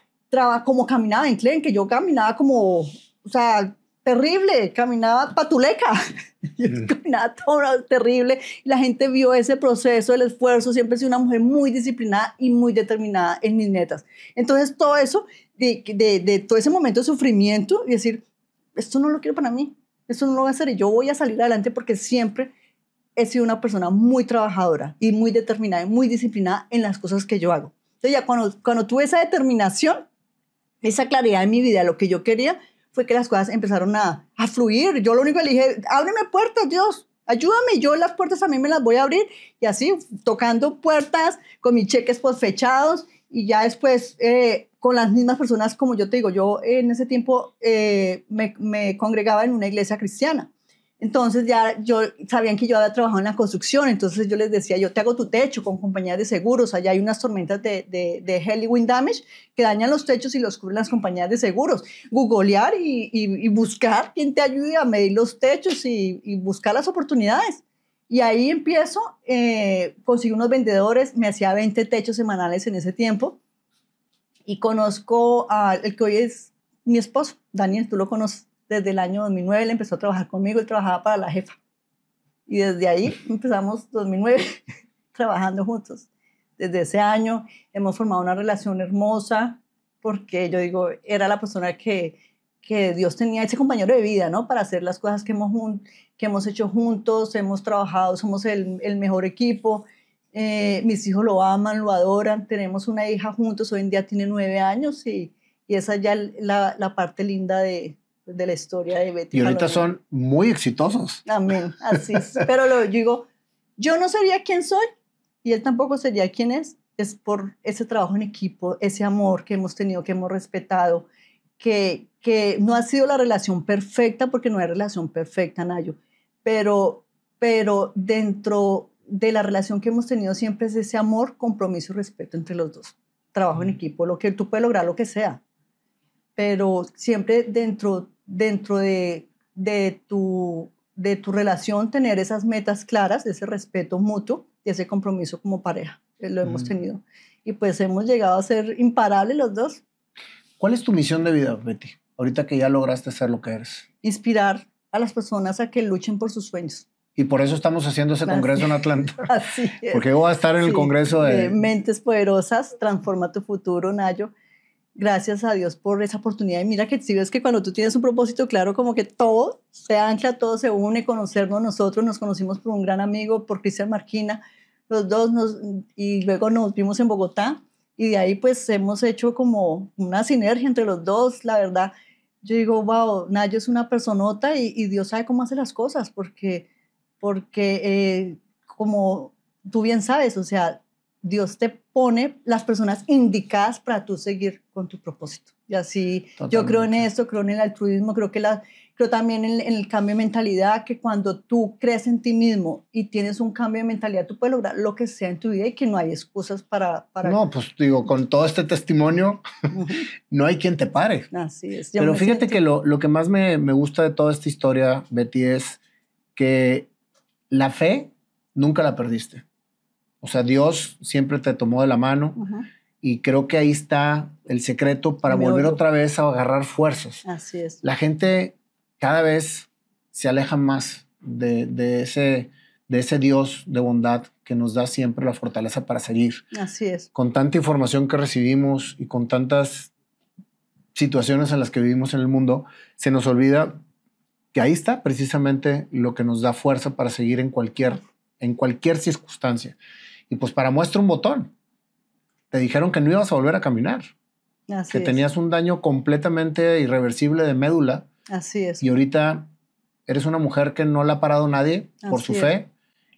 como caminaba en Clen, que yo caminaba como, o sea, terrible, caminaba patuleca, mm. caminaba todo terrible, y la gente vio ese proceso, el esfuerzo, siempre he sido una mujer muy disciplinada y muy determinada en mis netas, Entonces todo eso, de, de, de todo ese momento de sufrimiento y decir, esto no lo quiero para mí, eso no lo voy a hacer y yo voy a salir adelante porque siempre he sido una persona muy trabajadora y muy determinada y muy disciplinada en las cosas que yo hago. Entonces ya cuando, cuando tuve esa determinación, esa claridad en mi vida, lo que yo quería, fue que las cosas empezaron a, a fluir. Yo lo único que le dije, ábreme puertas, Dios, ayúdame, yo las puertas a mí me las voy a abrir. Y así, tocando puertas con mis cheques posfechados y ya después... Eh, con las mismas personas, como yo te digo, yo en ese tiempo eh, me, congregaba en una iglesia cristiana. Entonces ya yo sabían que yo había trabajado en la construcción, entonces yo les decía, yo te hago tu techo con compañías de seguros, allá hay unas tormentas de, de, damage que dañan los techos y los cubren las compañías de seguros. Googlear y, buscar quién te ayude a medir los techos y, buscar las oportunidades. Y ahí empiezo, eh, consigo unos vendedores, me hacía 20 techos semanales en ese tiempo y conozco al el que hoy es mi esposo, Daniel, tú lo conoces, desde el año 2009 él empezó a trabajar conmigo, él trabajaba para la jefa. Y desde ahí empezamos 2009 trabajando juntos. Desde ese año hemos formado una relación hermosa porque yo digo, era la persona que, que Dios tenía, ese compañero de vida, ¿no? Para hacer las cosas que hemos, que hemos hecho juntos, hemos trabajado, somos el, el mejor equipo. Eh, mis hijos lo aman, lo adoran, tenemos una hija juntos, hoy en día tiene nueve años y, y esa ya la, la parte linda de, la historia de Betty. Y ahorita son muy exitosos. Amén, así es. Pero lo, yo digo, yo no sería quién soy y él tampoco sería quién es, es por ese trabajo en equipo, ese amor que hemos tenido, que hemos respetado, que, que no ha sido la relación perfecta, porque no hay relación perfecta, Nayo, pero, pero dentro de la relación que hemos tenido siempre es ese amor, compromiso y respeto entre los dos. Trabajo en mm. equipo, lo que tú puedes lograr, lo que sea, pero siempre dentro, dentro de, tu, de tu relación tener esas metas claras, ese respeto mutuo y ese compromiso como pareja. Eh, lo hemos mm. tenido. Y pues hemos llegado a ser imparables los dos. ¿Cuál es tu misión de vida, Betty? Ahorita que ya lograste ser lo que eres. Inspirar a las personas a que luchen por sus sueños y por eso estamos haciendo ese congreso en Atlanta. Así es. Porque voy a estar en el congreso de... Mentes Poderosas, Transforma tu Futuro, Nayo. Gracias a Dios por esa oportunidad. Y mira que si ves que cuando tú tienes un propósito claro, como que todo se ancla, todo se une, conocernos nosotros. Nos conocimos por un gran amigo, por Cristian Marquina, los dos, nos, y luego nos vimos en Bogotá. Y de ahí pues hemos hecho como una sinergia entre los dos, la verdad. Yo digo, wow, Nayo es una personota y, y Dios sabe cómo hace las cosas, porque porque eh, como tú bien sabes, o sea, Dios te pone las personas indicadas para tú seguir con tu propósito. Y así yo creo en esto, creo en el altruismo, creo, que la, creo también en, el cambio de mentalidad, que cuando tú crees en ti mismo y tienes un cambio de mentalidad, tú puedes lograr lo que sea en tu vida y que no hay excusas para... para... No, pues digo, con todo este testimonio, no hay quien te pare. Así es. Pero fíjate que lo, lo que más me, me gusta de toda esta historia, Betty, es que la fe nunca la perdiste. O sea, Dios siempre te tomó de la mano y creo que ahí está el secreto para volver otra vez a agarrar fuerzas. Así es. La gente cada vez se aleja más de, ese, de ese Dios de bondad que nos da siempre la fortaleza para seguir. Así es. Con tanta información que recibimos y con tantas situaciones en las que vivimos en el mundo, se nos olvida que ahí está precisamente lo que nos da fuerza para seguir en cualquier, en cualquier circunstancia. Y pues para muestra un botón, te dijeron que no ibas a volver a caminar, que tenías un daño completamente irreversible de médula. Así es. Y ahorita eres una mujer que no la ha parado nadie por su fe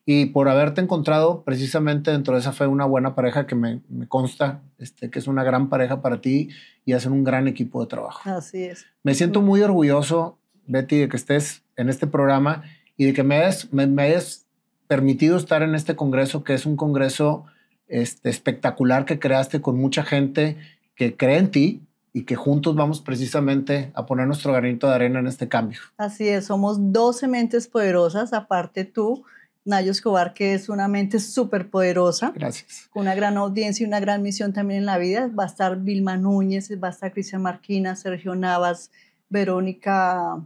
y por haberte encontrado precisamente dentro de esa fe una buena pareja que me, consta este, que es una gran pareja para ti y hacen un gran equipo de trabajo. Así es. Me siento mm. muy orgulloso Betty, de que estés en este programa y de que me hayas, permitido estar en este congreso, que es un congreso este, espectacular que creaste con mucha gente que cree en ti y que juntos vamos precisamente a poner nuestro granito de arena en este cambio. Así es, somos 12 mentes poderosas, aparte tú, Nayo Escobar, que es una mente súper poderosa. Gracias. Con una gran audiencia y una gran misión también en la vida. Va a estar Vilma Núñez, va a estar Cristian Marquina, Sergio Navas, Verónica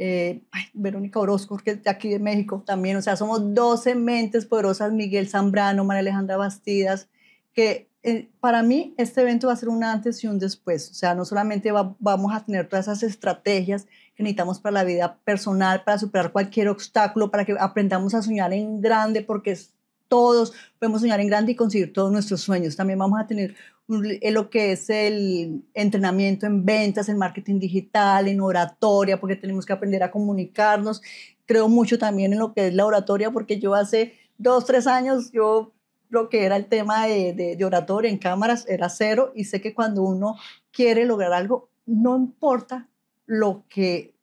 eh, Verónica Orozco, que es de aquí de México también, o sea, somos 12 mentes poderosas, Miguel Zambrano, María Alejandra Bastidas, que eh, para mí este evento va a ser un antes y un después, o sea, no solamente vamos a tener todas esas estrategias que necesitamos para la vida personal, para superar cualquier obstáculo, para que aprendamos a soñar en grande, porque todos podemos soñar en grande y conseguir todos nuestros sueños, también vamos a tener en lo que es el entrenamiento en ventas, en marketing digital, en oratoria, porque tenemos que aprender a comunicarnos. Creo mucho también en lo que es la oratoria, porque yo hace dos, tres años, yo lo que era el tema de, oratoria en cámaras era cero y sé que cuando uno quiere lograr algo, no importa lo que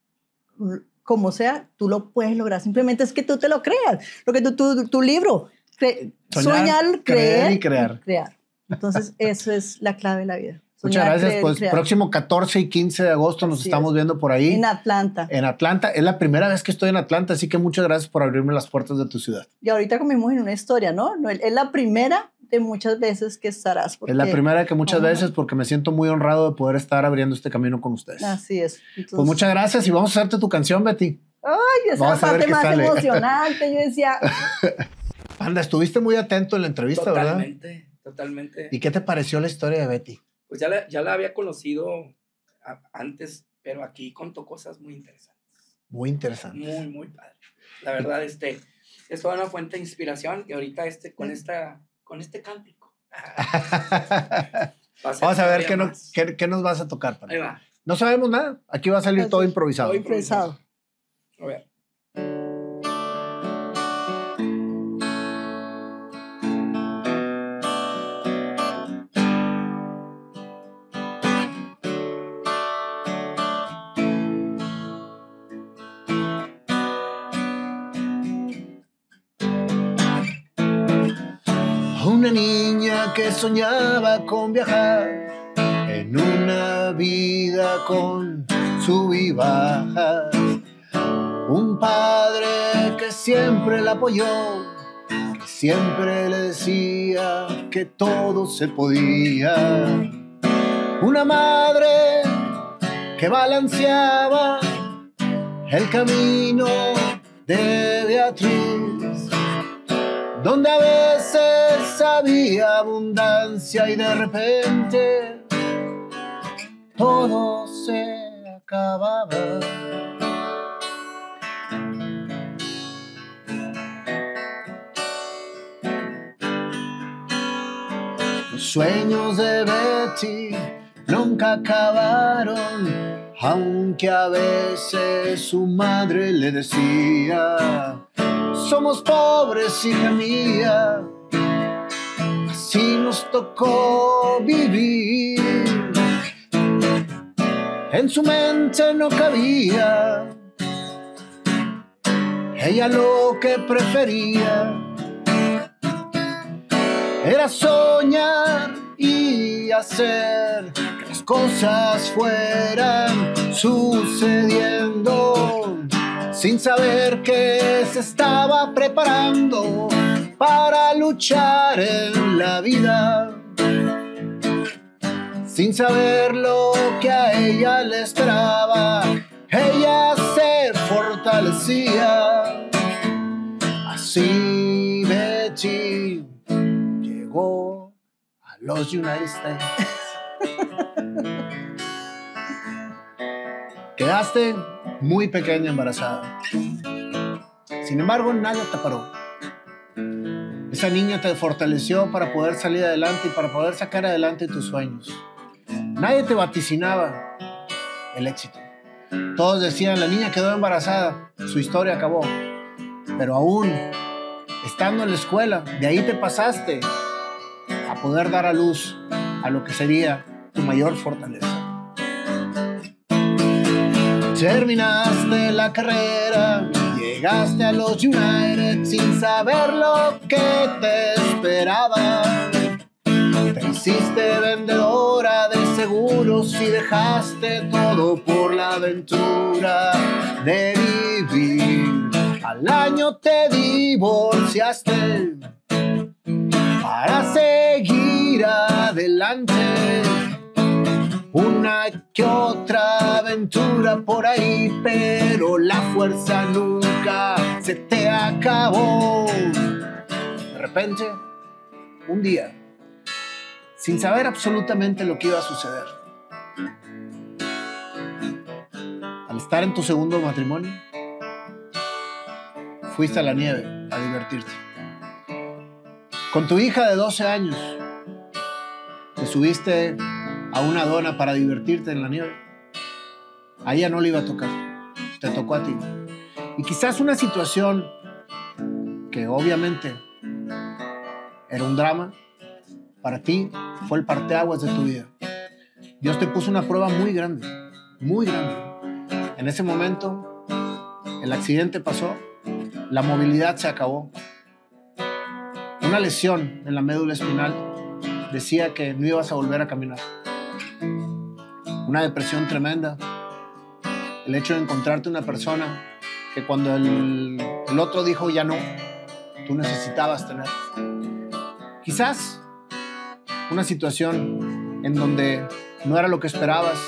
como sea, tú lo puedes lograr. Simplemente es que tú te lo creas. Lo que tu, tu, libro, soñar, creer, y crear. Entonces, eso es la clave de la vida. Muchas gracias. pues próximo 14 y 15 de agosto nos estamos viendo por ahí. En Atlanta. En Atlanta. Es la primera vez que estoy en Atlanta, así que muchas gracias por abrirme las puertas de tu ciudad. Y ahorita comimos en una historia, ¿no? Noel, es la primera de muchas veces que estarás. Porque, es la primera que muchas veces porque me siento muy honrado de poder estar abriendo este camino con ustedes. Así es. pues muchas gracias y vamos a hacerte tu canción, Betty. Ay, esa parte más emocionante. Yo decía... Anda, estuviste muy atento en la entrevista, Totalmente. ¿verdad? Totalmente. ¿Y qué te pareció la historia de Betty? Pues ya la, ya la había conocido antes, pero aquí contó cosas muy interesantes. Muy interesantes. Muy, muy padre. La verdad, este, es toda una fuente de inspiración y ahorita este, con, mm. esta, con este cántico. Vamos a ver qué, qué, nos vas a tocar. No sabemos nada. Aquí va a salir todo improvisado. Todo improvisado. A ver. que soñaba con viajar en una vida con su y bajas. Un padre que siempre la apoyó, que siempre le decía que todo se podía. Una madre que balanceaba el camino de Beatriz donde a veces había abundancia y de repente todo se acababa. Los sueños de Betty nunca acabaron aunque a veces su madre le decía, somos pobres, hija mía, así nos tocó vivir. En su mente no cabía ella lo que prefería era soñar y hacer cosas fueran sucediendo sin saber que se estaba preparando para luchar en la vida, sin saber lo que a ella le esperaba, ella se fortalecía. Así Betty llegó a los United States. Quedaste muy pequeña embarazada. Sin embargo, nadie te paró. Esa niña te fortaleció para poder salir adelante y para poder sacar adelante tus sueños. Nadie te vaticinaba el éxito. Todos decían, la niña quedó embarazada, su historia acabó. Pero aún, estando en la escuela, de ahí te pasaste a poder dar a luz a lo que sería tu mayor fortaleza. Terminaste la carrera, llegaste a los United sin saber lo que te esperaba. Te hiciste vendedora de seguros y dejaste todo por la aventura de vivir. Al año te divorciaste para seguir adelante una que otra aventura por ahí, pero la fuerza nunca se te acabó. De repente, un día, sin saber absolutamente lo que iba a suceder, al estar en tu segundo matrimonio, fuiste a la nieve a divertirte. Con tu hija de 12 años, te subiste a una dona para divertirte en la nieve. A ella no le iba a tocar, te tocó a ti. Y quizás una situación que obviamente era un drama, para ti fue el parteaguas de tu vida. Dios te puso una prueba muy grande, muy grande. En ese momento, el accidente pasó, la movilidad se acabó. Una lesión en la médula espinal decía que no ibas a volver a caminar una depresión tremenda, el hecho de encontrarte una persona que cuando el, otro dijo ya no, tú necesitabas tener. Quizás una situación en donde no era lo que esperabas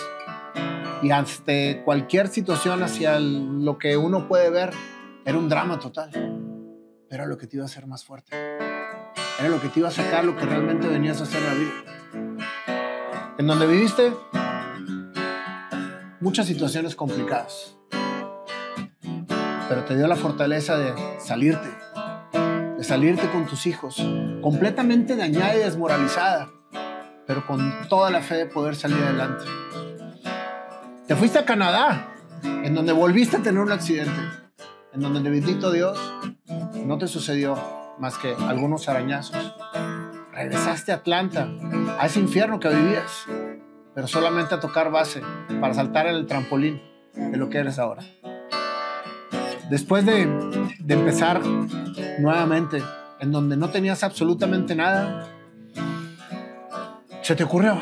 y ante cualquier situación hacia lo que uno puede ver era un drama total, pero era lo que te iba a hacer más fuerte, era lo que te iba a sacar lo que realmente venías a hacer la vida. En donde viviste muchas situaciones complicadas. Pero te dio la fortaleza de salirte, de salirte con tus hijos, completamente dañada y desmoralizada, pero con toda la fe de poder salir adelante. Te fuiste a Canadá, en donde volviste a tener un accidente, en donde, bendito Dios, no te sucedió más que algunos arañazos. Regresaste a Atlanta, a ese infierno que vivías, pero solamente a tocar base para saltar en el trampolín de lo que eres ahora. Después de, empezar nuevamente, en donde no tenías absolutamente nada, se te ocurrió.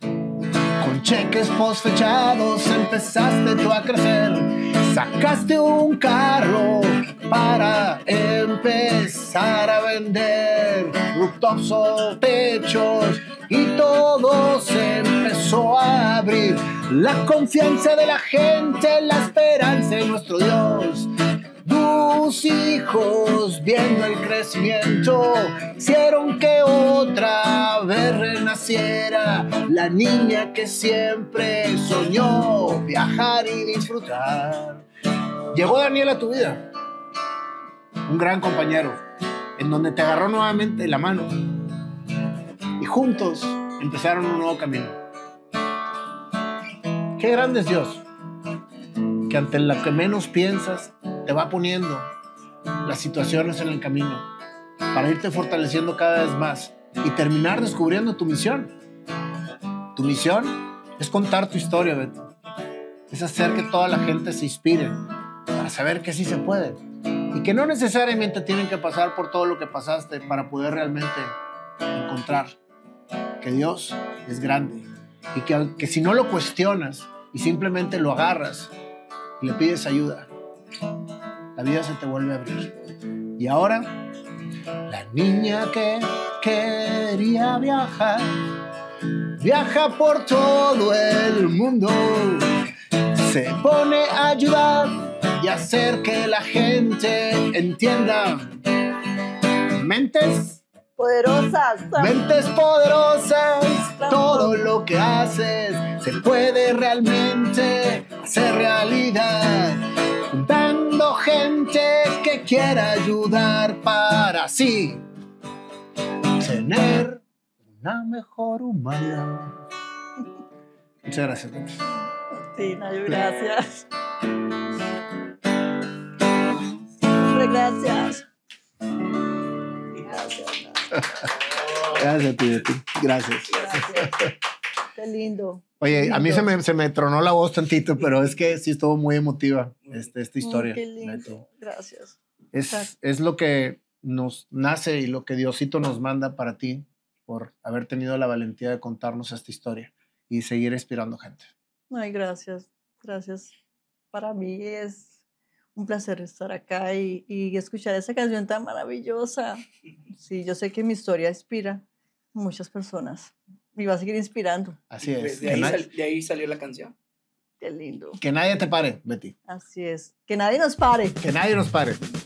Con cheques posfechados empezaste tú a crecer. Sacaste un carro para empezar a vender rooftops o techos y todo se empezó a abrir. La confianza de la gente, la esperanza en nuestro Dios. Tus hijos, viendo el crecimiento, hicieron que otra vez renaciera la niña que siempre soñó viajar y disfrutar. Llegó Daniel a tu vida, un gran compañero, en donde te agarró nuevamente la mano y juntos empezaron un nuevo camino. Qué grande es Dios, que ante lo que menos piensas te va poniendo las situaciones en el camino para irte fortaleciendo cada vez más y terminar descubriendo tu misión. Tu misión es contar tu historia, Beto. Es hacer que toda la gente se inspire para saber que sí se puede y que no necesariamente tienen que pasar por todo lo que pasaste para poder realmente encontrar que Dios es grande y que aunque si no lo cuestionas y simplemente lo agarras y le pides ayuda, la vida se te vuelve a abrir. Y ahora, la niña que quería viajar, viaja por todo el mundo, se pone a ayudar y hacer que la gente entienda. Mentes poderosas. Mentes poderosas, todo lo que haces se puede realmente hacer realidad. Juntando gente que quiera ayudar para sí tener una mejor humanidad. Muchas gracias. Tina, sí, gracias. Gracias. Gracias. Gracias a ti, Gracias. Qué lindo. Oye, a mí se me, se me, tronó la voz tantito, pero es que sí estuvo muy emotiva este, esta historia. qué lindo. Gracias. Es, es lo que nos nace y lo que Diosito nos manda para ti por haber tenido la valentía de contarnos esta historia y seguir inspirando gente. Ay, gracias, gracias. Para mí es un placer estar acá y, y, escuchar esa canción tan maravillosa. Sí, yo sé que mi historia inspira a muchas personas y va a seguir inspirando. Así es. de, ahí salió la canción. Qué lindo. Que nadie te pare, Betty. Así es. Que nadie nos pare. Que nadie nos pare.